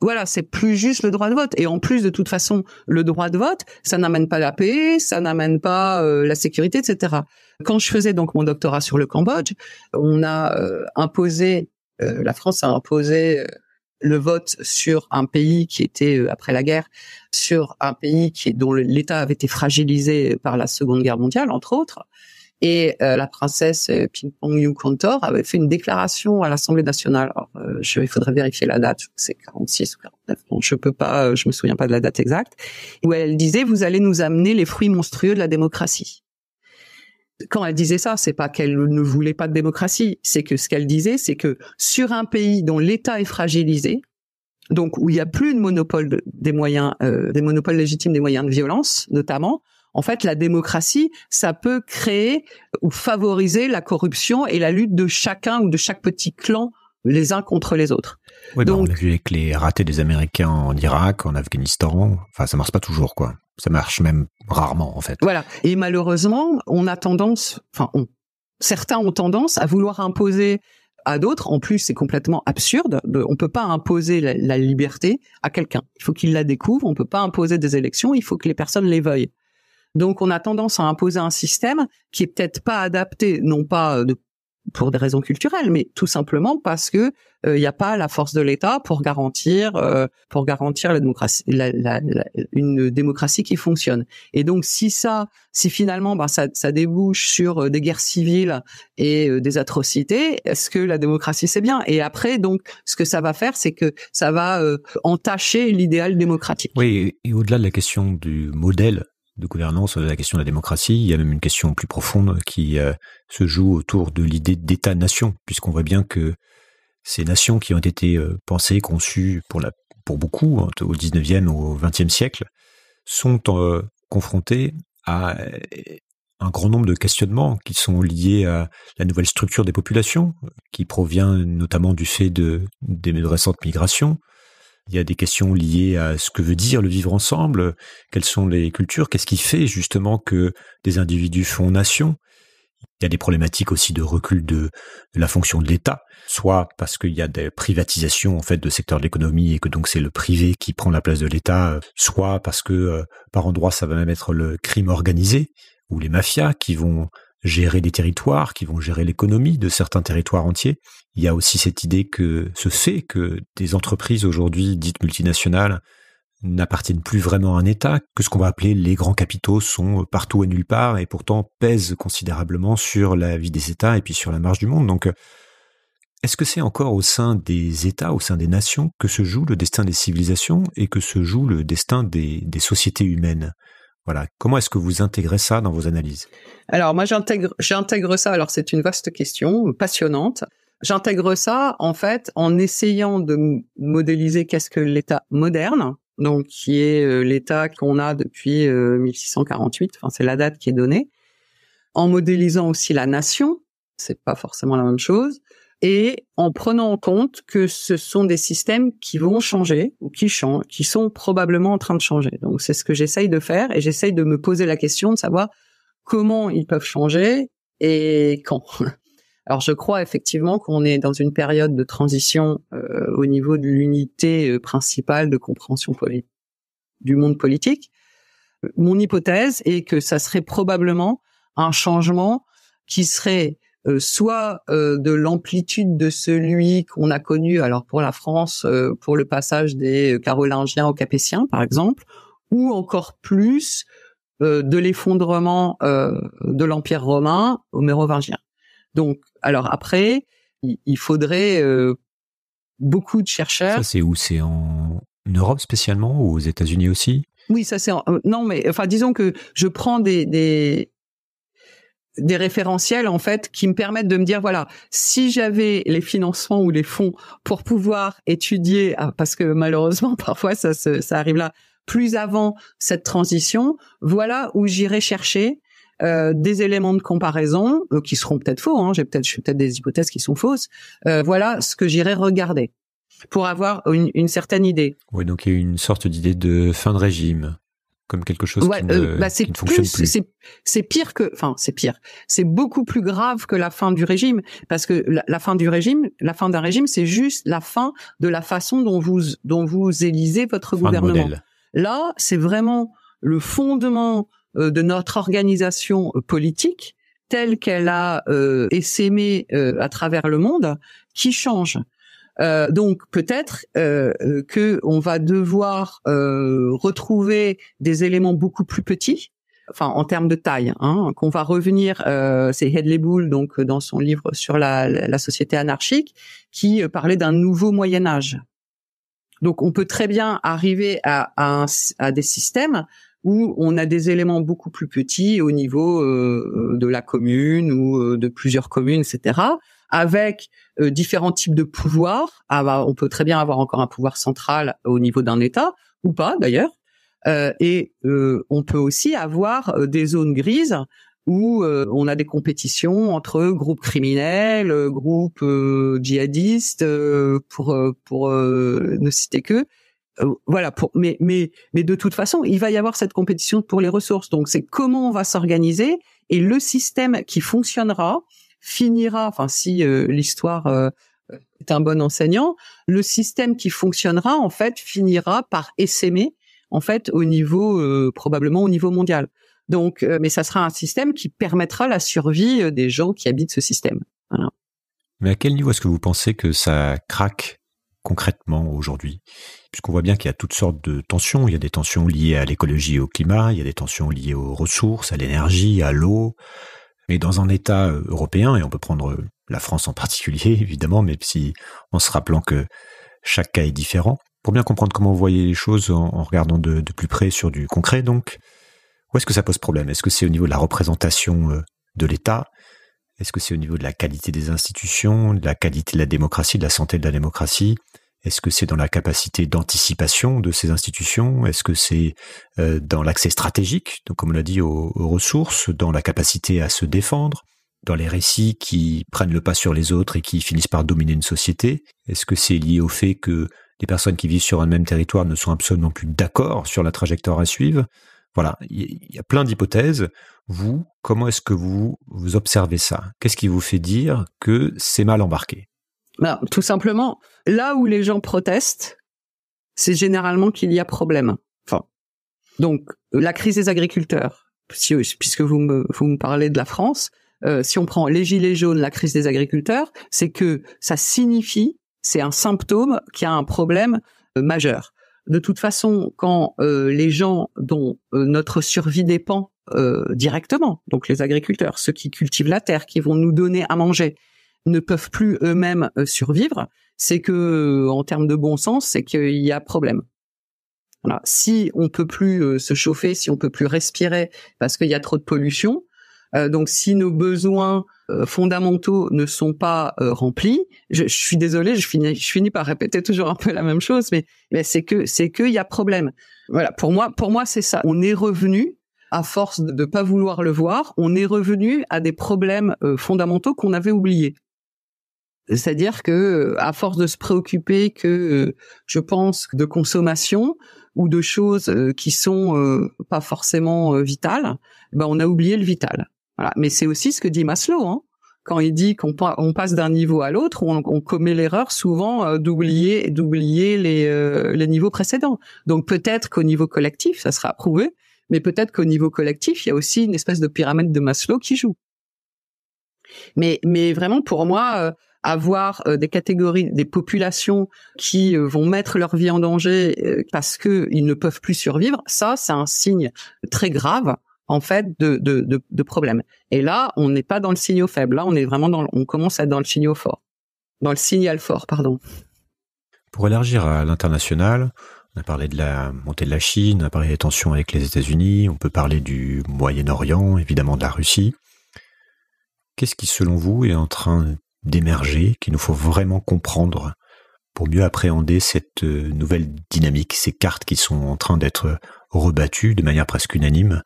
B: voilà, c'est plus juste le droit de vote. Et en plus, de toute façon, le droit de vote, ça n'amène pas la paix, ça n'amène pas euh, la sécurité, etc. Quand je faisais donc mon doctorat sur le Cambodge, on a euh, imposé, euh, la France a imposé euh, le vote sur un pays qui était après la guerre, sur un pays qui, dont l'État avait été fragilisé par la Seconde Guerre mondiale, entre autres. Et la princesse pong Yu Kantor avait fait une déclaration à l'Assemblée nationale. Alors, je, il faudrait vérifier la date, c'est 46 ou 49. Bon, je peux pas, je me souviens pas de la date exacte. Où elle disait vous allez nous amener les fruits monstrueux de la démocratie quand elle disait ça, c'est pas qu'elle ne voulait pas de démocratie, c'est que ce qu'elle disait, c'est que sur un pays dont l'État est fragilisé, donc où il n'y a plus de monopole des moyens, euh, des monopoles légitimes des moyens de violence, notamment, en fait, la démocratie, ça peut créer ou favoriser la corruption et la lutte de chacun ou de chaque petit clan les uns contre les autres.
A: Oui, ben, Donc, on a vu avec les ratés des Américains en Irak, en Afghanistan, enfin ça marche pas toujours quoi. Ça marche même
B: rarement en fait. Voilà. Et malheureusement, on a tendance, enfin certains ont tendance à vouloir imposer à d'autres. En plus, c'est complètement absurde. On peut pas imposer la, liberté à quelqu'un. Il faut qu'il la découvre. On peut pas imposer des élections. Il faut que les personnes les veuillent. Donc, on a tendance à imposer un système qui est peut-être pas adapté, non pas euh, de pour des raisons culturelles, mais tout simplement parce que il euh, n'y a pas la force de l'État pour garantir euh, pour garantir la démocratie, une démocratie qui fonctionne. Et donc si ça, si finalement bah, ça, ça, débouche sur euh, des guerres civiles et des atrocités, est-ce que la démocratie c'est bien Et après donc ce que ça va faire, c'est que ça va entacher l'idéal démocratique. Oui, et au-delà de la question
A: du modèle de gouvernance, euh, la question de la démocratie. Il y a même une question plus profonde qui euh, se joue autour de l'idée d'État-nation, puisqu'on voit bien que ces nations qui ont été euh, pensées, conçues pour, la, pour beaucoup au 19e au 20e siècle, sont confrontées à un grand nombre de questionnements qui sont liés à la nouvelle structure des populations, qui provient notamment du fait de, des récentes migrations, il y a des questions liées à ce que veut dire le vivre ensemble, quelles sont les cultures, qu'est-ce qui fait justement que des individus font nation. Il y a des problématiques aussi de recul de, la fonction de l'État, soit parce qu'il y a des privatisations en fait de secteurs de l'économie et que donc c'est le privé qui prend la place de l'État, soit parce que euh, par endroits ça va même être le crime organisé ou les mafias qui vont gérer des territoires, qui vont gérer l'économie de certains territoires entiers. Il y a aussi cette idée que ce fait que des entreprises aujourd'hui dites multinationales n'appartiennent plus vraiment à un État, que ce qu'on va appeler les grands capitaux sont partout et nulle part et pourtant pèsent considérablement sur la vie des États et puis sur la marge du monde. Donc, est-ce que c'est encore au sein des États, au sein des nations, que se joue le destin des civilisations et que se joue le destin des, des sociétés
B: humaines voilà. Comment est-ce que vous intégrez ça dans vos analyses Alors moi j'intègre ça. Alors c'est une vaste question passionnante. J'intègre ça en fait en essayant de modéliser qu'est-ce que l'État moderne, donc qui est euh, l'État qu'on a depuis 1648. Euh, c'est la date qui est donnée. En modélisant aussi la nation, c'est pas forcément la même chose et en prenant en compte que ce sont des systèmes qui vont changer ou qui changent, qui sont probablement en train de changer. Donc c'est ce que j'essaye de faire et j'essaye de me poser la question de savoir comment ils peuvent changer et quand. Alors je crois effectivement qu'on est dans une période de transition euh, au niveau de l'unité euh, principale de compréhension du monde politique. Mon hypothèse est que ça serait probablement un changement qui serait euh, soit euh, de l'amplitude de celui qu'on a connu, alors pour la France, euh, pour le passage des Carolingiens aux Capétiens, par exemple, ou encore plus de l'effondrement de l'Empire romain aux Mérovingiens. Donc, alors après, il, faudrait beaucoup de chercheurs. Ça,
A: c'est où C'est en Europe spécialement ou aux États-Unis aussi
B: oui, ça c'est non mais enfin disons que je prends des des référentiels en fait qui me permettent de me dire voilà si j'avais les financements ou les fonds pour pouvoir étudier ah, parce que malheureusement parfois ça arrive là plus avant cette transition voilà où j'irai chercher euh, des éléments de comparaison euh, qui seront peut-être faux hein, j'ai peut-être peut-être des hypothèses qui sont fausses euh, voilà ce que j'irai regarder pour avoir une, certaine idée
A: oui donc il y une sorte d'idée de fin de régime comme quelque chose plus.
B: C'est pire que, enfin, c'est pire. C'est beaucoup plus grave que la fin du régime, parce que la, fin du régime, la fin d'un régime, c'est juste la fin de la façon dont vous dont vous élisez votre gouvernement. Là, c'est vraiment le fondement euh, de notre organisation euh, politique telle qu'elle a euh, essaimé euh, à travers le monde qui change. Euh, donc peut-être euh, que on va devoir euh, retrouver des éléments beaucoup plus petits, enfin en termes de taille, hein, qu'on va revenir. Euh, c'est Hedley Bull donc dans son livre sur la, société anarchique qui euh, parlait d'un nouveau Moyen Âge. Donc on peut très bien arriver à, des systèmes où on a des éléments beaucoup plus petits au niveau de la commune ou de plusieurs communes, etc., avec euh, différents types de pouvoirs. Ah bah, on peut très bien avoir encore un pouvoir central au niveau d'un État, ou pas d'ailleurs. Euh, et euh, on peut aussi avoir des zones grises où on a des compétitions entre groupes criminels, groupes djihadistes, pour pour ne citer que. voilà. mais mais de toute façon, il va y avoir cette compétition pour les ressources. Donc c'est comment on va s'organiser et le système qui fonctionnera finira, enfin si euh, l'histoire euh, est un bon enseignant, le système qui fonctionnera en fait finira par essaimer en fait au niveau euh, probablement au niveau mondial. Donc, mais ça sera un système qui permettra la survie des gens qui habitent ce système.
A: Mais à quel niveau est-ce que vous pensez que ça craque concrètement aujourd'hui Puisqu'on voit bien qu'il y a toutes sortes de tensions. Il y a des tensions liées à l'écologie et au climat, il y a des tensions liées aux ressources, à l'énergie, à l'eau. Mais dans un État euh, européen, et on peut prendre euh, la France en particulier, évidemment, mais si en se rappelant que chaque cas est différent, pour bien comprendre comment vous voyez les choses en, regardant de, de, plus près sur du concret, donc, où est-ce que ça pose problème Est-ce que c'est au niveau de la représentation euh, de l'État Est-ce que c'est au niveau de la qualité des institutions, de la qualité de la démocratie, de la santé de la démocratie est-ce que c'est dans la capacité d'anticipation de ces institutions Est-ce que c'est euh, dans l'accès stratégique, donc comme on l'a dit, aux, ressources, dans la capacité à se défendre dans les récits qui prennent le pas sur les autres et qui finissent par dominer une société Est-ce que c'est lié au fait que les personnes qui vivent sur un même territoire ne sont absolument plus d'accord sur la trajectoire à suivre Voilà, il y a plein d'hypothèses. Vous, comment est-ce que vous, vous observez ça Qu'est-ce qui vous fait dire que c'est mal embarqué
B: bah, tout simplement, là où les gens protestent, c'est généralement qu'il y a problème. Enfin, donc la crise des agriculteurs, puisque vous me, parlez de la France, euh, si on prend les gilets jaunes, la crise des agriculteurs, c'est que ça signifie, c'est un symptôme qui a un problème euh, majeur. De toute façon, quand euh, les gens dont notre survie dépend directement, donc les agriculteurs, ceux qui cultivent la terre, qui vont nous donner à manger, ne peuvent plus eux-mêmes euh, survivre, c'est que euh, en termes de bon sens, c'est qu'il y a problème. Voilà. Si on peut plus euh, se chauffer, si on peut plus respirer parce qu'il y a trop de pollution, donc si nos besoins fondamentaux ne sont pas remplis, je, suis désolée, je finis, je finis par répéter toujours un peu la même chose, mais, mais c'est que c'est que il y a problème. Voilà, pour moi, pour moi c'est ça. On est revenu à force de ne pas vouloir le voir, on est revenu à des problèmes fondamentaux qu'on avait oubliés. C'est-à-dire que, à force de se préoccuper que, euh, je pense, de consommation ou de choses euh, qui sont euh, pas forcément vitales, ben on a oublié le vital. Voilà. Mais c'est aussi ce que dit Maslow. Hein. quand il dit qu'on passe d'un niveau à l'autre, on, on, commet l'erreur souvent d'oublier d'oublier les, les niveaux précédents. Donc peut-être qu'au niveau collectif, ça sera prouvé, mais peut-être qu'au niveau collectif, il y a aussi une espèce de pyramide de Maslow qui joue. Mais mais vraiment pour moi, avoir euh, des catégories, des populations qui euh, vont mettre leur vie en danger euh, parce qu'ils ne peuvent plus survivre, ça, c'est un signe très grave en fait de, de, de, problème. Et là, on n'est pas dans le signal faible. Là, on est vraiment dans, on commence à être dans le signal fort, dans le signal fort, pardon.
A: Pour élargir à l'international, on a parlé de la montée de la Chine, on a parlé des tensions avec les États-Unis, on peut parler du Moyen-Orient, évidemment de la Russie. Qu'est-ce qui, selon vous, est en train d'émerger, qu'il nous faut vraiment comprendre pour mieux appréhender cette euh, nouvelle dynamique, ces cartes qui sont en train d'être rebattues de manière presque unanime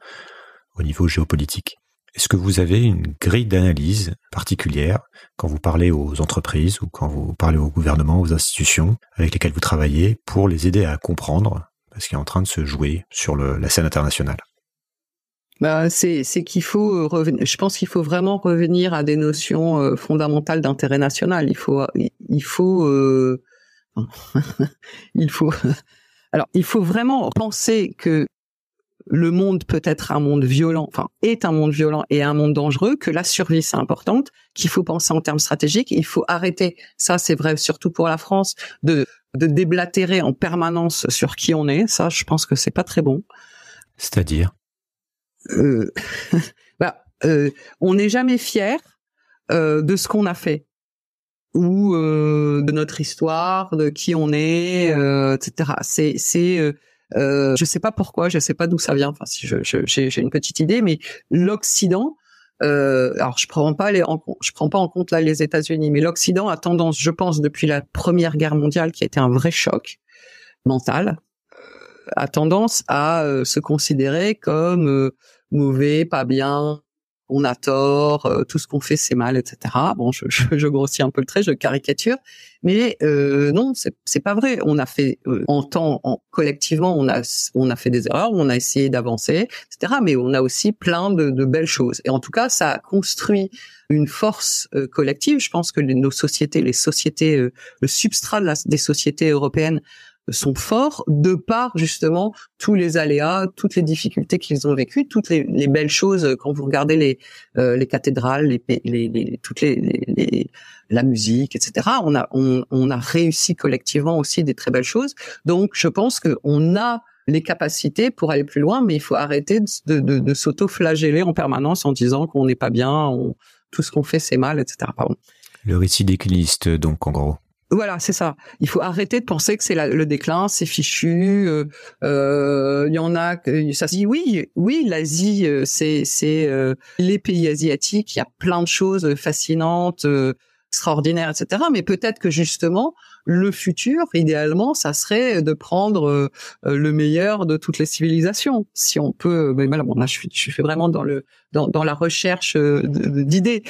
A: au niveau géopolitique. Est-ce que vous avez une grille d'analyse particulière quand vous parlez aux entreprises ou quand vous parlez au gouvernement, aux institutions avec lesquelles vous travaillez pour les aider à comprendre ce qui est en train de se jouer sur la scène internationale
B: bah, c'est qu'il faut euh, revenir. Je pense qu'il faut vraiment revenir à des notions euh, fondamentales d'intérêt national. Il faut, il faut, euh, il faut. Alors, il faut vraiment penser que le monde peut être un monde violent, enfin est un monde violent et un monde dangereux, que la survie c'est importante, qu'il faut penser en termes stratégiques, il faut arrêter, ça c'est vrai surtout pour la France, de, de déblatérer en permanence sur qui on est, ça je pense que c'est pas très bon. C'est-à-dire euh, bah, euh, on n'est jamais fier euh, de ce qu'on a fait ou euh, de notre histoire, de qui on est, euh, etc. C'est, c'est, je sais pas pourquoi, je sais pas d'où ça vient. Enfin, si je, j'ai, j'ai une petite idée, mais l'Occident. alors, je prends pas les, je prends pas en compte là les États-Unis, mais l'Occident a tendance, je pense, depuis la Première Guerre mondiale, qui a été un vrai choc mental, a tendance à se considérer comme mauvais, pas bien, on a tort, euh, tout ce qu'on fait c'est mal, etc. Bon, je, grossis un peu le trait, je caricature, mais euh, non, c'est pas vrai. On a fait euh, en temps, en, collectivement, on a on a fait des erreurs, on a essayé d'avancer, etc. Mais on a aussi plein de, de, belles choses. Et en tout cas, ça a construit une force euh, collective. Je pense que nos sociétés, les sociétés, le substrat des sociétés européennes sont forts de par justement tous les aléas, toutes les difficultés qu'ils ont vécues, toutes les, belles choses euh, quand vous regardez les euh, les cathédrales, les, toutes les, la musique, etc. On a on, a réussi collectivement aussi des très belles choses. Donc je pense qu'on a les capacités pour aller plus loin, mais il faut arrêter de, de, de s'auto-flageller en permanence en disant qu'on n'est pas bien, tout ce qu'on fait c'est mal, etc. Pardon.
A: Le récit décliniste, donc en gros.
B: Voilà, c'est ça. Il faut arrêter de penser que c'est le déclin, c'est fichu. Euh, euh, il y en a, ça dit oui, oui, l'Asie, euh, c'est c'est les pays asiatiques. Il y a plein de choses fascinantes extraordinaire, etc. Mais peut-être que justement, le futur, idéalement, ça serait de prendre euh, le meilleur de toutes les civilisations, si on peut. Mais bon, là, je, suis vraiment dans le dans, la recherche euh, d'idées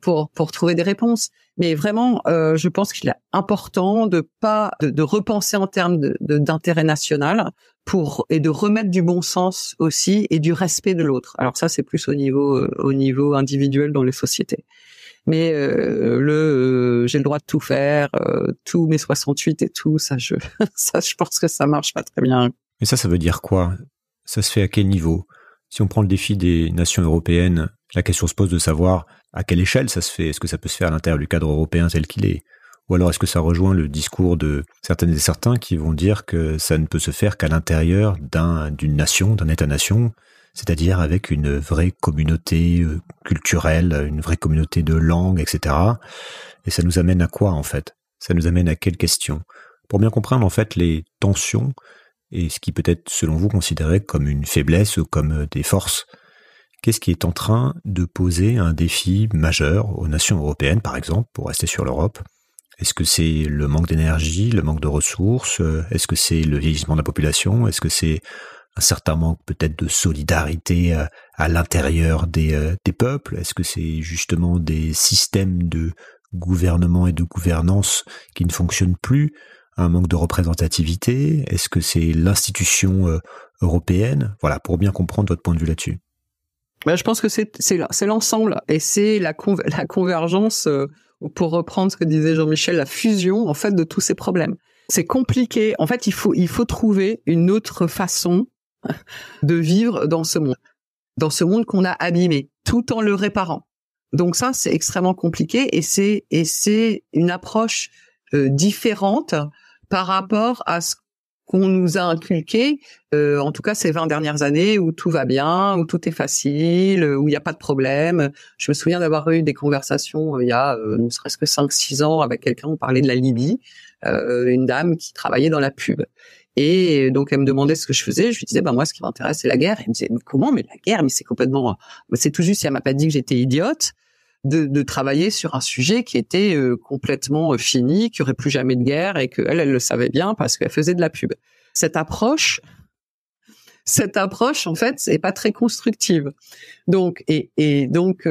B: pour pour trouver des réponses. Mais vraiment, euh, je pense qu'il est important de pas de, repenser en termes d'intérêt national pour et de remettre du bon sens aussi et du respect de l'autre. Alors ça, c'est plus au niveau au niveau individuel dans les sociétés mais euh, le euh, j'ai le droit de tout faire, euh, tous mes 68 et tout, ça je ça je pense que ça marche pas très bien.
A: Mais ça ça veut dire quoi Ça se fait à quel niveau Si on prend le défi des nations européennes, la question se pose de savoir à quelle échelle ça se fait, est-ce que ça peut se faire à l'intérieur du cadre européen tel qu'il est ou alors est-ce que ça rejoint le discours de certaines et certains qui vont dire que ça ne peut se faire qu'à l'intérieur d'un, d'une nation, d'un État-nation, c'est-à-dire avec une vraie communauté euh, culturelle, une vraie communauté de langue, etc. Et ça nous amène à quoi en fait Ça nous amène à quelle question Pour bien comprendre en fait les tensions et ce qui peut être selon vous considéré comme une faiblesse ou comme euh, des forces. Qu'est-ce qui est en train de poser un défi majeur aux nations européennes, par exemple, pour rester sur l'Europe Est-ce que c'est le manque d'énergie, le manque de ressources Est-ce que c'est le vieillissement de la population Est-ce que c'est un certain manque peut-être de solidarité euh, à l'intérieur des, euh, des peuples Est-ce que c'est justement des systèmes de gouvernement et de gouvernance qui ne fonctionnent plus un manque de représentativité Est-ce que c'est l'institution euh, européenne Voilà, pour bien comprendre votre point de vue là-dessus.
B: Ben, je pense que c'est, c'est, l'ensemble et c'est la, la convergence, pour reprendre ce que disait Jean-Michel, la fusion en fait de tous ces problèmes. C'est compliqué. En fait, il faut, il faut trouver une autre façon de vivre dans ce monde, dans ce monde qu'on a abîmé, tout en le réparant. Donc ça, c'est extrêmement compliqué et c'est et c'est une approche euh, différente par rapport à ce qu'on nous a inculqué, euh, en tout cas ces 20 dernières années, où tout va bien, où tout est facile, où il n'y a pas de problème. Je me souviens d'avoir eu des conversations euh, il y a ne serait-ce que 5-6 ans avec quelqu'un, on parlait de la Libye, une dame qui travaillait dans la pub. Et euh, donc, elle me demandait ce que je faisais. Je lui disais, ben moi, ce qui m'intéresse, c'est la guerre. elle me disait, mais comment? Mais la guerre, mais c'est complètement, c'est tout juste elle m'a pas dit que j'étais idiote. De, de, travailler sur un sujet qui était euh, complètement euh, fini, qu'il n'y aurait plus jamais de guerre et qu'elle, elle le savait bien parce qu'elle faisait de la pub. Cette approche, cette approche, en fait, n'est pas très constructive. Donc, et, et donc,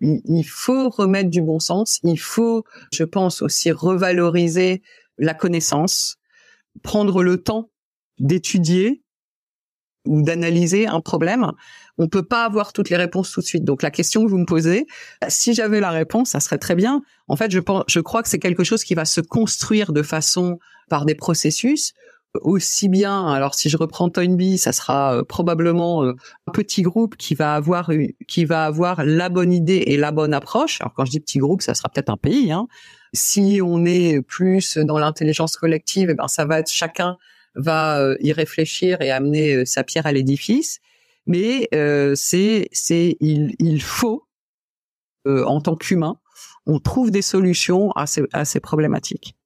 B: il faut remettre du bon sens. Il faut, je pense, aussi revaloriser la connaissance, prendre le temps d'étudier ou d'analyser un problème, on peut pas avoir toutes les réponses tout de suite. Donc la question que vous me posez, si j'avais la réponse, ça serait très bien. En fait, je je crois que c'est quelque chose qui va se construire de façon par des processus aussi bien. Alors si je reprends Toynbee, ça sera euh, probablement euh, un petit groupe qui va avoir qui va avoir la bonne idée et la bonne approche. Alors quand je dis petit groupe, ça sera peut-être un pays. Hein. Si on est plus dans l'intelligence collective, eh ben ça va être chacun va euh, y réfléchir et amener sa pierre à l'édifice. Mais c'est c'est il il faut en tant qu'humain, on trouve des solutions à ces à ces problématiques.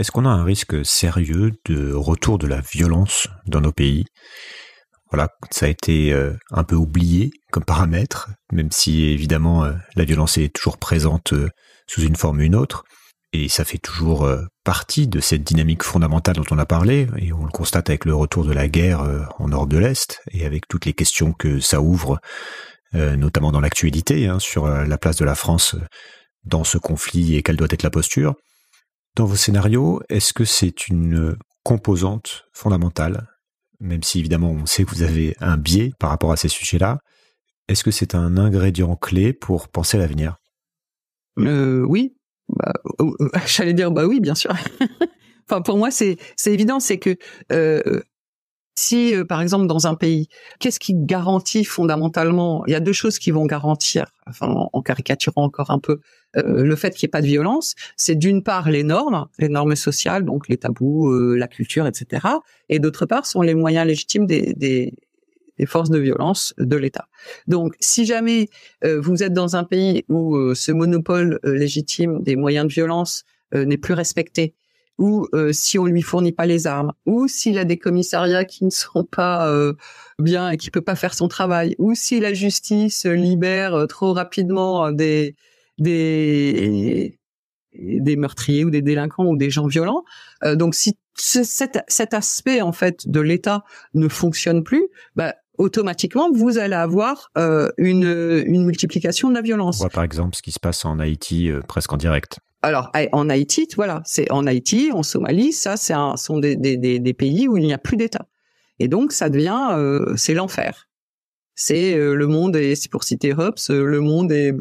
A: Est-ce qu'on a un risque sérieux de retour de la violence dans nos pays Voilà, ça a été euh, un peu oublié comme paramètre, même si évidemment euh, la violence est toujours présente euh, sous une forme ou une autre. Et ça fait toujours partie de cette dynamique fondamentale dont on a parlé, et on le constate avec le retour de la guerre en Europe de l'Est, et avec toutes les questions que ça ouvre, notamment dans l'actualité, hein, sur la place de la France dans ce conflit et quelle doit être la posture. Dans vos scénarios, est-ce que c'est une euh, composante fondamentale, même si évidemment on sait que vous avez un biais par rapport à ces sujets-là, est-ce que c'est un ingrédient clé pour penser l'avenir
B: euh, Oui, bah, oh, oh, j'allais dire bah oui, bien sûr. enfin, pour moi, c'est évident, c'est que euh, si, par exemple, dans un pays, qu'est-ce qui garantit fondamentalement Il y a deux choses qui vont garantir, en caricaturant encore un peu, euh, le fait qu'il n'y ait pas de violence, c'est d'une part les normes, les normes sociales, donc les tabous, euh, la culture, etc. Et d'autre part, sont les moyens légitimes des, forces de violence de l'État. Donc, si jamais euh, vous êtes dans un pays où ce monopole légitime des moyens de violence n'est plus respecté, ou si on lui fournit pas les armes, ou s'il a des commissariats qui ne sont pas bien et qui ne peut pas faire son travail, ou si la justice libère trop rapidement des des meurtriers ou des délinquants ou des gens violents. Euh, donc si cet, aspect en fait de l'État ne fonctionne plus, bah, automatiquement vous allez avoir euh, une, multiplication de la violence. On voit par exemple ce qui se passe en Haïti euh, presque en direct. Alors eh, en Haïti, voilà, c'est en Haïti, en Somalie, ça, c'est sont des, pays où il n'y a plus d'État. Et donc ça devient, c'est l'enfer. C'est le monde et pour citer Hobbes, le monde est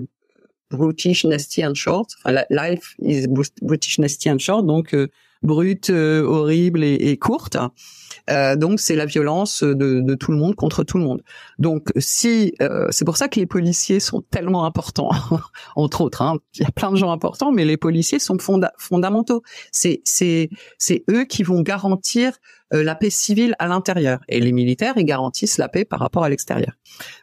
B: brutish, nasty and short. life is brutish, nasty and short, donc brut, euh, brute, euh, horrible et, courte. Euh, donc c'est la violence de, tout le monde contre tout le monde. Donc si c'est pour ça que les policiers sont tellement importants, entre autres. Hein. Il y a plein de gens importants, mais les policiers sont fondamentaux. c'est eux qui vont garantir euh, la paix civile à l'intérieur et les militaires ils garantissent la paix par rapport à l'extérieur.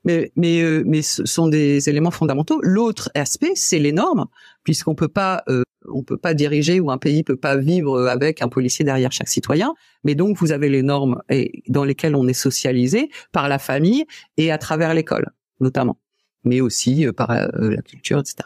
B: Mais mais euh, mais ce sont des éléments fondamentaux. L'autre aspect c'est les normes puisqu'on peut pas euh, on peut pas diriger ou un pays peut pas vivre avec un policier derrière chaque citoyen. Mais donc vous avez les normes et, dans lesquelles on est socialisé par la famille et à travers l'école notamment mais aussi par la culture, etc.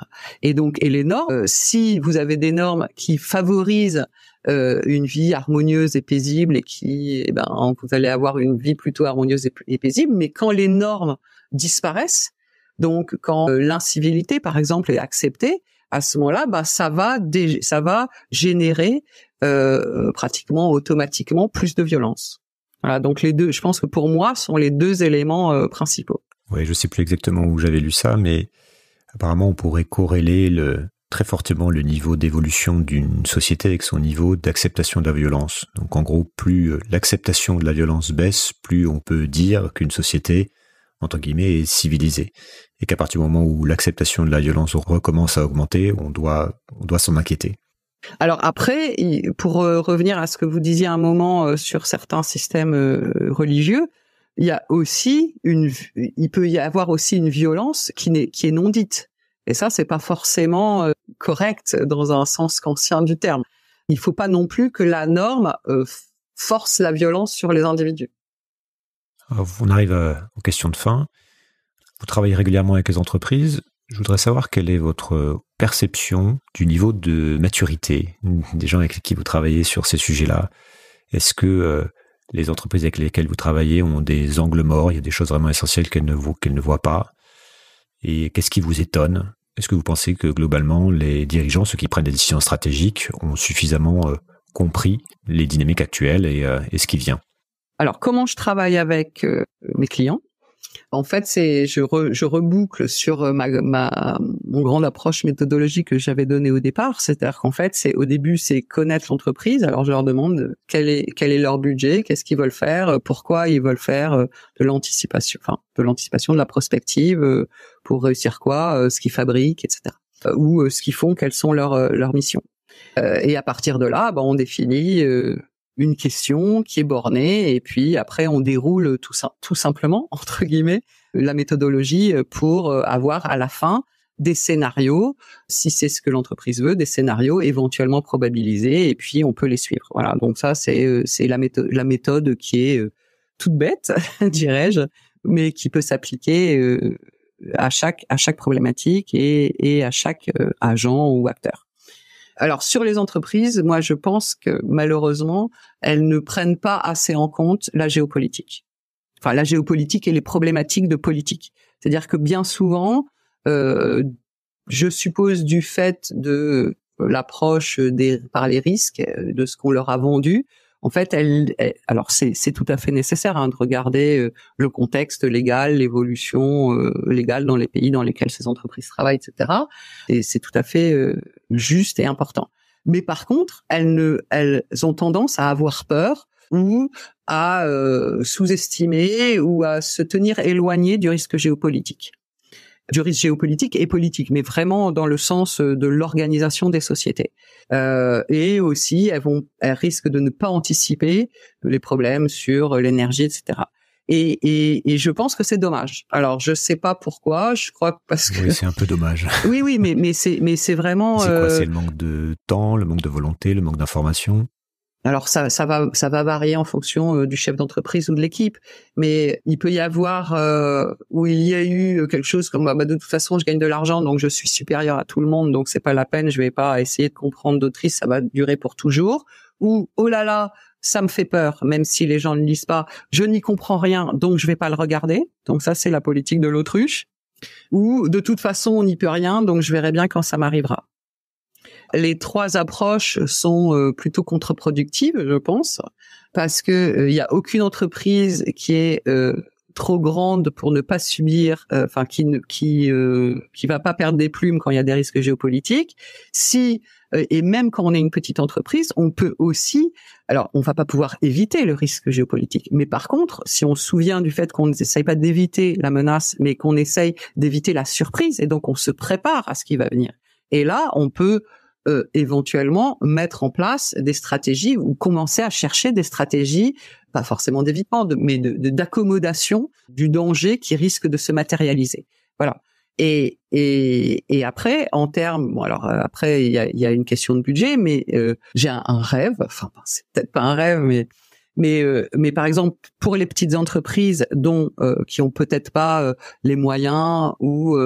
B: Et donc, et les normes, si vous avez des normes qui favorisent euh, une vie harmonieuse et paisible et qui, eh ben, vous allez avoir une vie plutôt harmonieuse et, paisible. Mais quand les normes disparaissent, donc quand euh, l'incivilité, par exemple, est acceptée, à ce moment-là, bah, ça va, ça va générer euh, pratiquement automatiquement plus de violence. Voilà, donc les deux, je pense que pour moi, sont les deux éléments principaux.
A: Oui, je sais plus exactement où j'avais lu ça, mais apparemment, on pourrait corréler le, très fortement le niveau d'évolution d'une société avec son niveau d'acceptation de la violence. Donc en gros, plus euh, l'acceptation de la violence baisse, plus on peut dire qu'une société, entre guillemets, est civilisée. Et qu'à partir du moment où l'acceptation de la violence recommence à augmenter, on doit, on doit s'en inquiéter.
B: Alors après, pour euh, revenir à ce que vous disiez un moment euh, sur certains systèmes religieux, il y a aussi une, il peut y avoir aussi une violence qui, n'est qui est non dite et ça, c'est pas forcément euh, correct dans un sens conscient du terme. Il faut pas non plus que la norme euh, force la violence sur les individus.
A: Ah, on arrive euh, aux questions de fin. Vous travaillez régulièrement avec les entreprises. Je voudrais savoir quelle est votre perception du niveau de maturité des gens avec qui vous travaillez sur ces sujets-là. Est-ce que les entreprises avec lesquelles vous travaillez ont des angles morts, il y a des choses vraiment essentielles ne, qu'elles ne voient pas Et qu'est-ce qui vous étonne est-ce que vous pensez que globalement, les dirigeants, ceux qui prennent des décisions stratégiques, ont suffisamment euh, compris les dynamiques actuelles et, euh, ce qui vient
B: Alors, comment je travaille avec euh, mes clients en fait, c'est je, je reboucle sur euh, ma, ma mon grande approche méthodologique que j'avais donnée au départ, c'est-à-dire qu'en fait, c'est au début, c'est connaître l'entreprise. Alors je leur demande quel est quel est leur budget, qu'est-ce qu'ils veulent faire, euh, pourquoi ils veulent faire euh, de l'anticipation, enfin de l'anticipation, de la prospective pour réussir quoi, ce qu'ils fabriquent, etc. Ou ce qu'ils font, quelles sont leurs leurs missions. Et à partir de là, ben, on définit une question qui est bornée et puis après on déroule tout, ça, tout simplement, entre guillemets, la méthodologie pour euh, avoir à la fin des scénarios, si c'est ce que l'entreprise veut, des scénarios éventuellement probabilisés et puis on peut les suivre. Voilà, donc ça c'est euh, la méthode qui est euh, toute bête, dirais-je, mais qui peut s'appliquer à chaque à chaque problématique et à chaque agent ou acteur. Alors sur les entreprises, moi je pense que malheureusement, elles ne prennent pas assez en compte la géopolitique. Enfin la géopolitique et les problématiques de politique. C'est-à-dire que bien souvent, euh, je suppose du fait de l'approche par les risques euh, de ce qu'on leur a vendu, en fait, elle, alors c'est tout à fait nécessaire hein, de regarder euh, le contexte légal, l'évolution euh, légale dans les pays dans lesquels ces entreprises travaillent, etc. Et c'est tout à fait euh, juste et important. Mais par contre, elles, ne, elles ont tendance à avoir peur ou à sous-estimer ou à se tenir éloignées du risque géopolitique du risque géopolitique et politique, mais vraiment dans le sens euh, de l'organisation des sociétés. Euh, et aussi, elles, vont, elles risquent de ne pas anticiper les problèmes sur l'énergie, etc. Et, et, et, je pense que c'est dommage. Alors je sais pas pourquoi. Je crois parce que oui, c'est un peu dommage. oui, oui, mais mais c'est mais c'est vraiment. C'est quoi euh, C'est le
A: manque de temps, le manque de volonté, le manque d'information.
B: Alors ça, va, ça va varier en fonction euh, du chef d'entreprise ou de l'équipe, mais il peut y avoir euh, où il y a eu euh, quelque chose comme bah, bah, de toute façon je gagne de l'argent donc je suis supérieur à tout le monde donc c'est pas la peine, je vais pas essayer de comprendre d'autrice, ça va durer pour toujours. Ou oh là là, ça me fait peur, même si les gens ne lisent pas, je n'y comprends rien donc je vais pas le regarder. Donc ça c'est la politique de l'autruche. Ou de toute façon on n'y peut rien donc je verrai bien quand ça m'arrivera les trois approches sont euh, plutôt contre-productives, je pense, parce que euh, il n'y a aucune entreprise qui est euh, trop grande pour ne pas subir, enfin qui ne, qui qui va pas perdre des plumes quand il y a des risques géopolitiques. Si et même quand on est une petite entreprise, on peut aussi, alors on va pas pouvoir éviter le risque géopolitique, mais par contre, si on se souvient du fait qu'on n'essaye pas d'éviter la menace, mais qu'on essaye d'éviter la surprise, et donc on se prépare à ce qui va venir. Et là, on peut euh, éventuellement mettre en place des stratégies ou commencer à chercher des stratégies, pas forcément d'évitement, mais d'accommodation de, du danger qui risque de se matérialiser. Voilà. Et, et, et après, en termes, bon alors euh, après il y a, y a, une question de budget, mais euh, j'ai un, rêve, enfin c'est peut-être pas un rêve, mais mais, mais par exemple pour les petites entreprises dont qui ont peut-être pas les moyens ou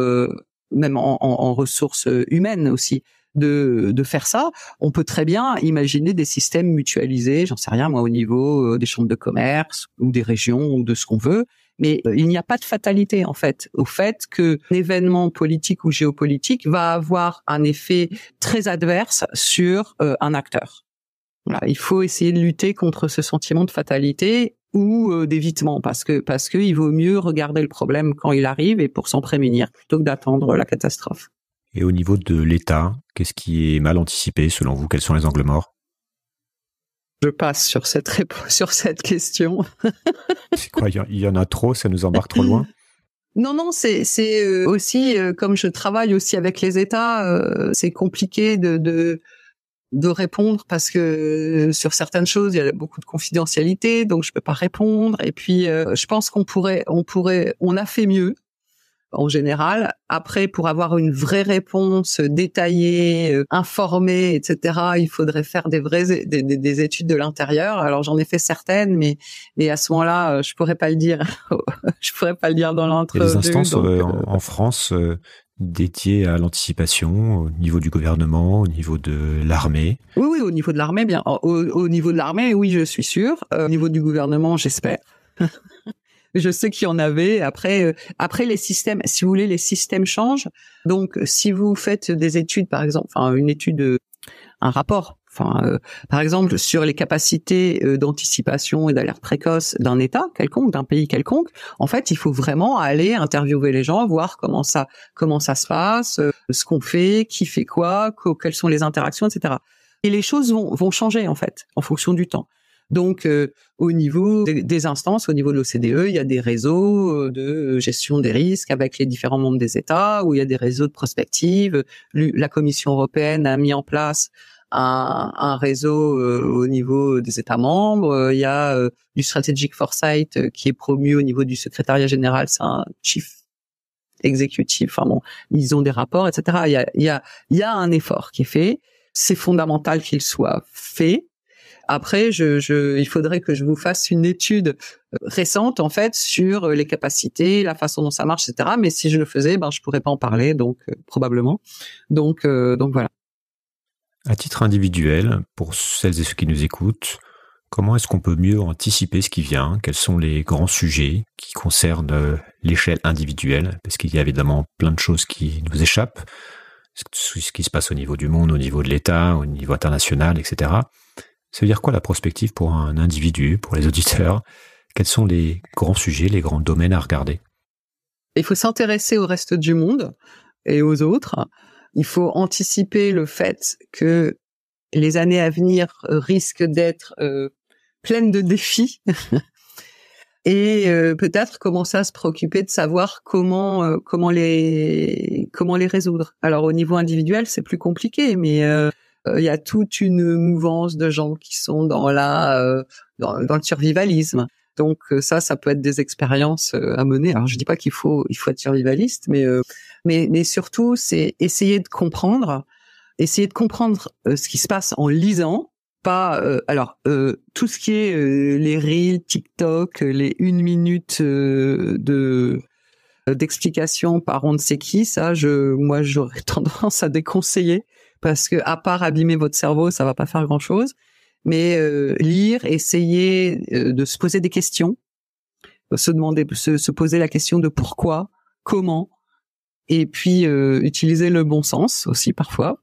B: même en, en, ressources humaines aussi de, faire ça. On peut très bien imaginer des systèmes mutualisés, j'en sais rien moi, au niveau euh, des chambres de commerce ou des régions ou de ce qu'on veut. Mais euh, il n'y a pas de fatalité en fait au fait que événement politique ou géopolitique va avoir un effet très adverse sur euh, un acteur. il faut essayer de lutter contre ce sentiment de fatalité ou d'évitement parce que parce que vaut mieux regarder le problème quand il arrive et pour s'en prémunir plutôt que d'attendre la catastrophe.
A: Et au niveau de l'État, qu'est-ce qui est mal anticipé selon vous Quels sont les angles morts
B: je passe sur cette réponse, sur cette question.
A: c'est quoi Il y en a trop, ça nous embarque trop loin.
B: Non, non, c'est euh, aussi euh, comme je travaille aussi avec les États, euh, c'est compliqué de, de, répondre parce que sur certaines choses il y a beaucoup de confidentialité, donc je ne peux pas répondre. Et puis je pense qu'on pourrait on pourrait on a fait mieux en général. Après, pour avoir une vraie réponse détaillée, euh, informée, etc., il faudrait faire des des, des études de l'intérieur. Alors j'en ai fait certaines, mais mais à ce moment-là, euh, je pourrais pas le dire. je pourrais pas le dire dans l'entre. Les instances euh,
A: en France dédiées à l'anticipation au niveau du gouvernement, au niveau de l'armée
B: Oui, oui, au niveau de l'armée, bien. Au, niveau de l'armée, oui, je suis sûr. au niveau du gouvernement, j'espère. je sais qu'il y en avait. Après, euh, après les systèmes, si vous voulez, les systèmes changent. Donc, si vous faites des études, par exemple, enfin une étude, euh, un rapport, enfin euh, par exemple sur les capacités d'anticipation et d'alerte précoce d'un État quelconque, d'un pays quelconque, en fait, il faut vraiment aller interviewer les gens, voir comment ça, comment ça se passe, ce qu'on fait, qui fait quoi, quelles sont les interactions, etc. Et les choses vont, vont changer en fait en fonction du temps. Donc, euh, au niveau des instances, au niveau de l'OCDE, il y a des réseaux euh, de euh, gestion des risques avec les différents membres des États, où il y a des réseaux de prospective. La Commission européenne a mis en place un, réseau au niveau des États membres. Il y a du Strategic Foresight qui est promu au niveau du secrétariat général. C'est un chief exécutif. Enfin bon, ils ont des rapports, etc. il y a un effort qui est fait. C'est fondamental qu'il soit fait après, il faudrait que je vous fasse une étude euh, récente en fait sur euh, les capacités, la façon dont ça marche, etc. Mais si je le faisais, ben je pourrais pas en parler, donc euh, probablement. Donc, donc voilà.
A: À titre individuel, pour celles et ceux qui nous écoutent, comment est-ce qu'on peut mieux anticiper ce qui vient Quels sont les grands sujets qui concernent l'échelle individuelle Parce qu'il y a évidemment plein de choses qui nous échappent, ce qui se passe au niveau du monde, au niveau de l'État, au niveau international, etc. Ça veut dire quoi la prospective pour un individu, pour les auditeurs Quels sont les grands sujets, les grands domaines à regarder
B: Il faut s'intéresser au reste du monde et aux autres. Il faut anticiper le fait que les années à venir risquent d'être euh, pleines de défis. et euh, peut-être commencer à se préoccuper de savoir comment euh, comment les comment les résoudre. Alors au niveau individuel, c'est plus compliqué, mais euh, il y a toute une mouvance de gens qui sont dans la euh, dans, dans, le survivalisme. Donc euh, ça, ça peut être des expériences à mener. Alors je dis pas qu'il faut il faut être survivaliste, mais mais mais surtout c'est essayer de comprendre, essayer de comprendre ce qui se passe en lisant. Pas alors tout ce qui est les reels, TikTok, les une minute de d'explication par on ne sait qui, ça, je, moi, j'aurais tendance à déconseiller parce que à part abîmer votre cerveau, ça va pas faire grand chose. Mais euh, lire, essayer euh, de se poser des questions, se demander, se, poser la question de pourquoi, comment, et puis euh, utiliser le bon sens aussi parfois,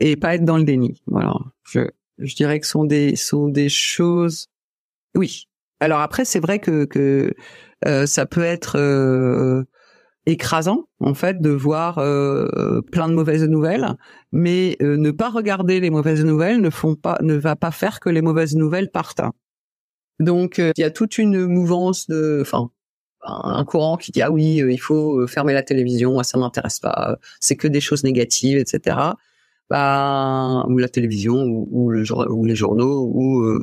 B: et pas être dans le déni. Voilà, je, je dirais que sont des sont des choses. Oui. Alors après, c'est vrai que que ça peut être écrasant en fait de voir euh, plein de mauvaises nouvelles, mais euh, ne pas regarder les mauvaises nouvelles ne font pas, ne va pas faire que les mauvaises nouvelles partent. Donc euh, il y a toute une mouvance de, enfin un courant qui dit ah oui il faut fermer la télévision, ah, ça m'intéresse pas, c'est que des choses négatives, etc. Bah, ou la télévision ou, le, ou les journaux ou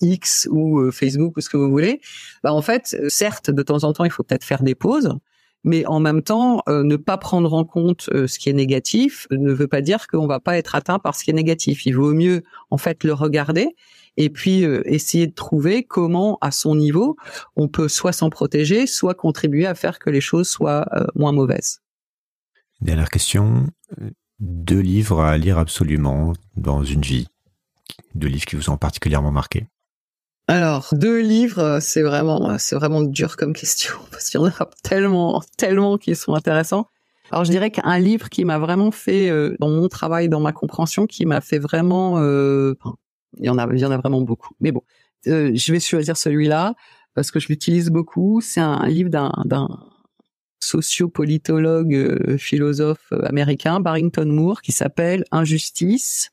B: X ou Facebook ou ce que vous voulez, bah en fait, certes, de temps en temps, il faut peut-être faire des pauses, mais en même temps, euh, ne pas prendre en compte euh, ce qui est négatif euh, ne veut pas dire qu'on va pas être atteint par ce qui est négatif. Il vaut mieux en fait le regarder et puis essayer de trouver comment, à son niveau, on peut soit s'en protéger, soit contribuer à faire que les choses soient moins mauvaises.
A: Dernière question. Deux livres à lire absolument dans une vie. Deux livres qui vous ont particulièrement
B: marqué. Alors, deux livres, c'est vraiment, c'est vraiment dur comme question parce qu'il y en a tellement, tellement qui sont intéressants. Alors, je dirais qu'un livre qui m'a vraiment fait euh, dans mon travail, dans ma compréhension, qui m'a fait vraiment, euh, il y en a, il y a vraiment beaucoup. Mais bon, euh, je vais choisir celui-là parce que je l'utilise beaucoup. C'est un, livre d'un, d'un sociopolitologue philosophe américain, Barrington Moore, qui s'appelle Injustice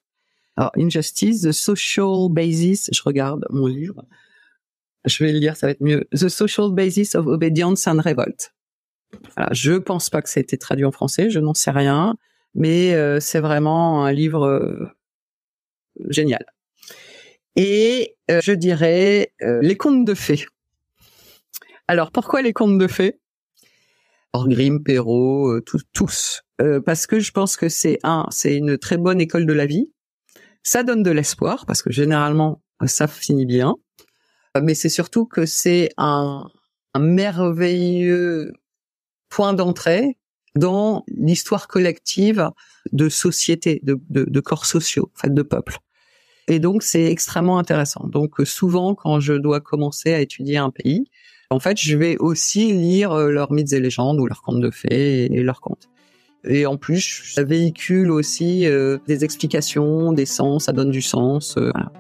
B: alors, Injustice, The Social Basis, je regarde mon livre. Je vais le lire, ça va être mieux. The Social Basis of Obedience and Revolt. Voilà, je pense pas que ça a été traduit en français, je n'en sais rien, mais euh, c'est vraiment un livre euh, génial. Et euh, je dirais les contes de fées. Alors pourquoi les contes de fées Orgrim, Perrault, tous. parce que je pense que c'est un, c'est une très bonne école de la vie. Ça donne de l'espoir parce que généralement ça finit bien, mais c'est surtout que c'est un, merveilleux point d'entrée dans l'histoire collective de sociétés, de, de, corps sociaux, en fait, de peuples. Et donc, c'est extrêmement intéressant. Donc, souvent, quand je dois commencer à étudier un pays, en fait, je vais aussi lire euh, leurs mythes et légendes ou leurs contes de fées et leurs contes. Et en plus, ça véhicule aussi euh, des explications, des sens, ça donne du sens. Euh, voilà.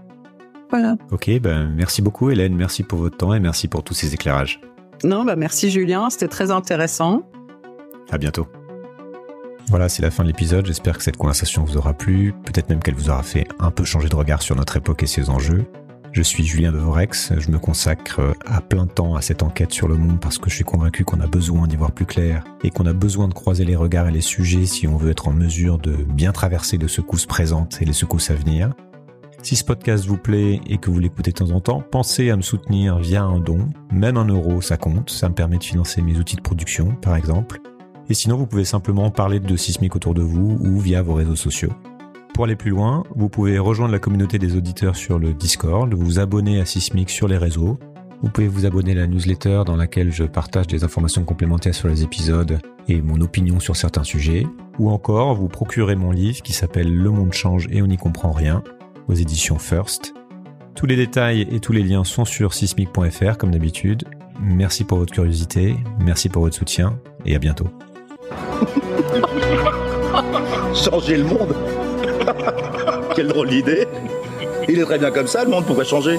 B: voilà.
A: Ok, ben, merci beaucoup Hélène, merci pour votre temps et merci pour tous ces éclairages.
B: Non, ben, merci Julien, c'était très intéressant.
A: À bientôt. Voilà, c'est la fin de l'épisode. J'espère que cette conversation vous aura plu. Peut-être même qu'elle vous aura fait un peu changer de regard sur notre époque et ses enjeux. Je suis Julien de Devorex, je me consacre euh, à plein temps à cette enquête sur le monde parce que je suis convaincu qu'on a besoin d'y voir plus clair et qu'on a besoin de croiser les regards et les sujets si on veut être en mesure de bien traverser les secousses présentes et les secousses à venir. Si ce podcast vous plaît et que vous l'écoutez de temps en temps, pensez à me soutenir via un don. Même un euro, ça compte. Ça me permet de financer mes outils de production, par exemple. Et sinon, vous pouvez simplement parler de sismique autour de vous ou via vos réseaux sociaux. Pour aller plus loin, vous pouvez rejoindre la communauté des auditeurs sur le Discord, vous abonner à Sismic sur les réseaux, vous pouvez vous abonner à la newsletter dans laquelle je partage des informations complémentaires sur les épisodes et mon opinion sur certains sujets, ou encore vous procurer mon livre qui s'appelle Le monde change et on n'y comprend rien aux éditions First. Tous les détails et tous les liens sont sur sismic.fr comme d'habitude. Merci pour votre curiosité, merci pour votre soutien et à bientôt. Changer le monde quelle drôle d'idée. Il est très bien comme ça, le monde, pourrait changer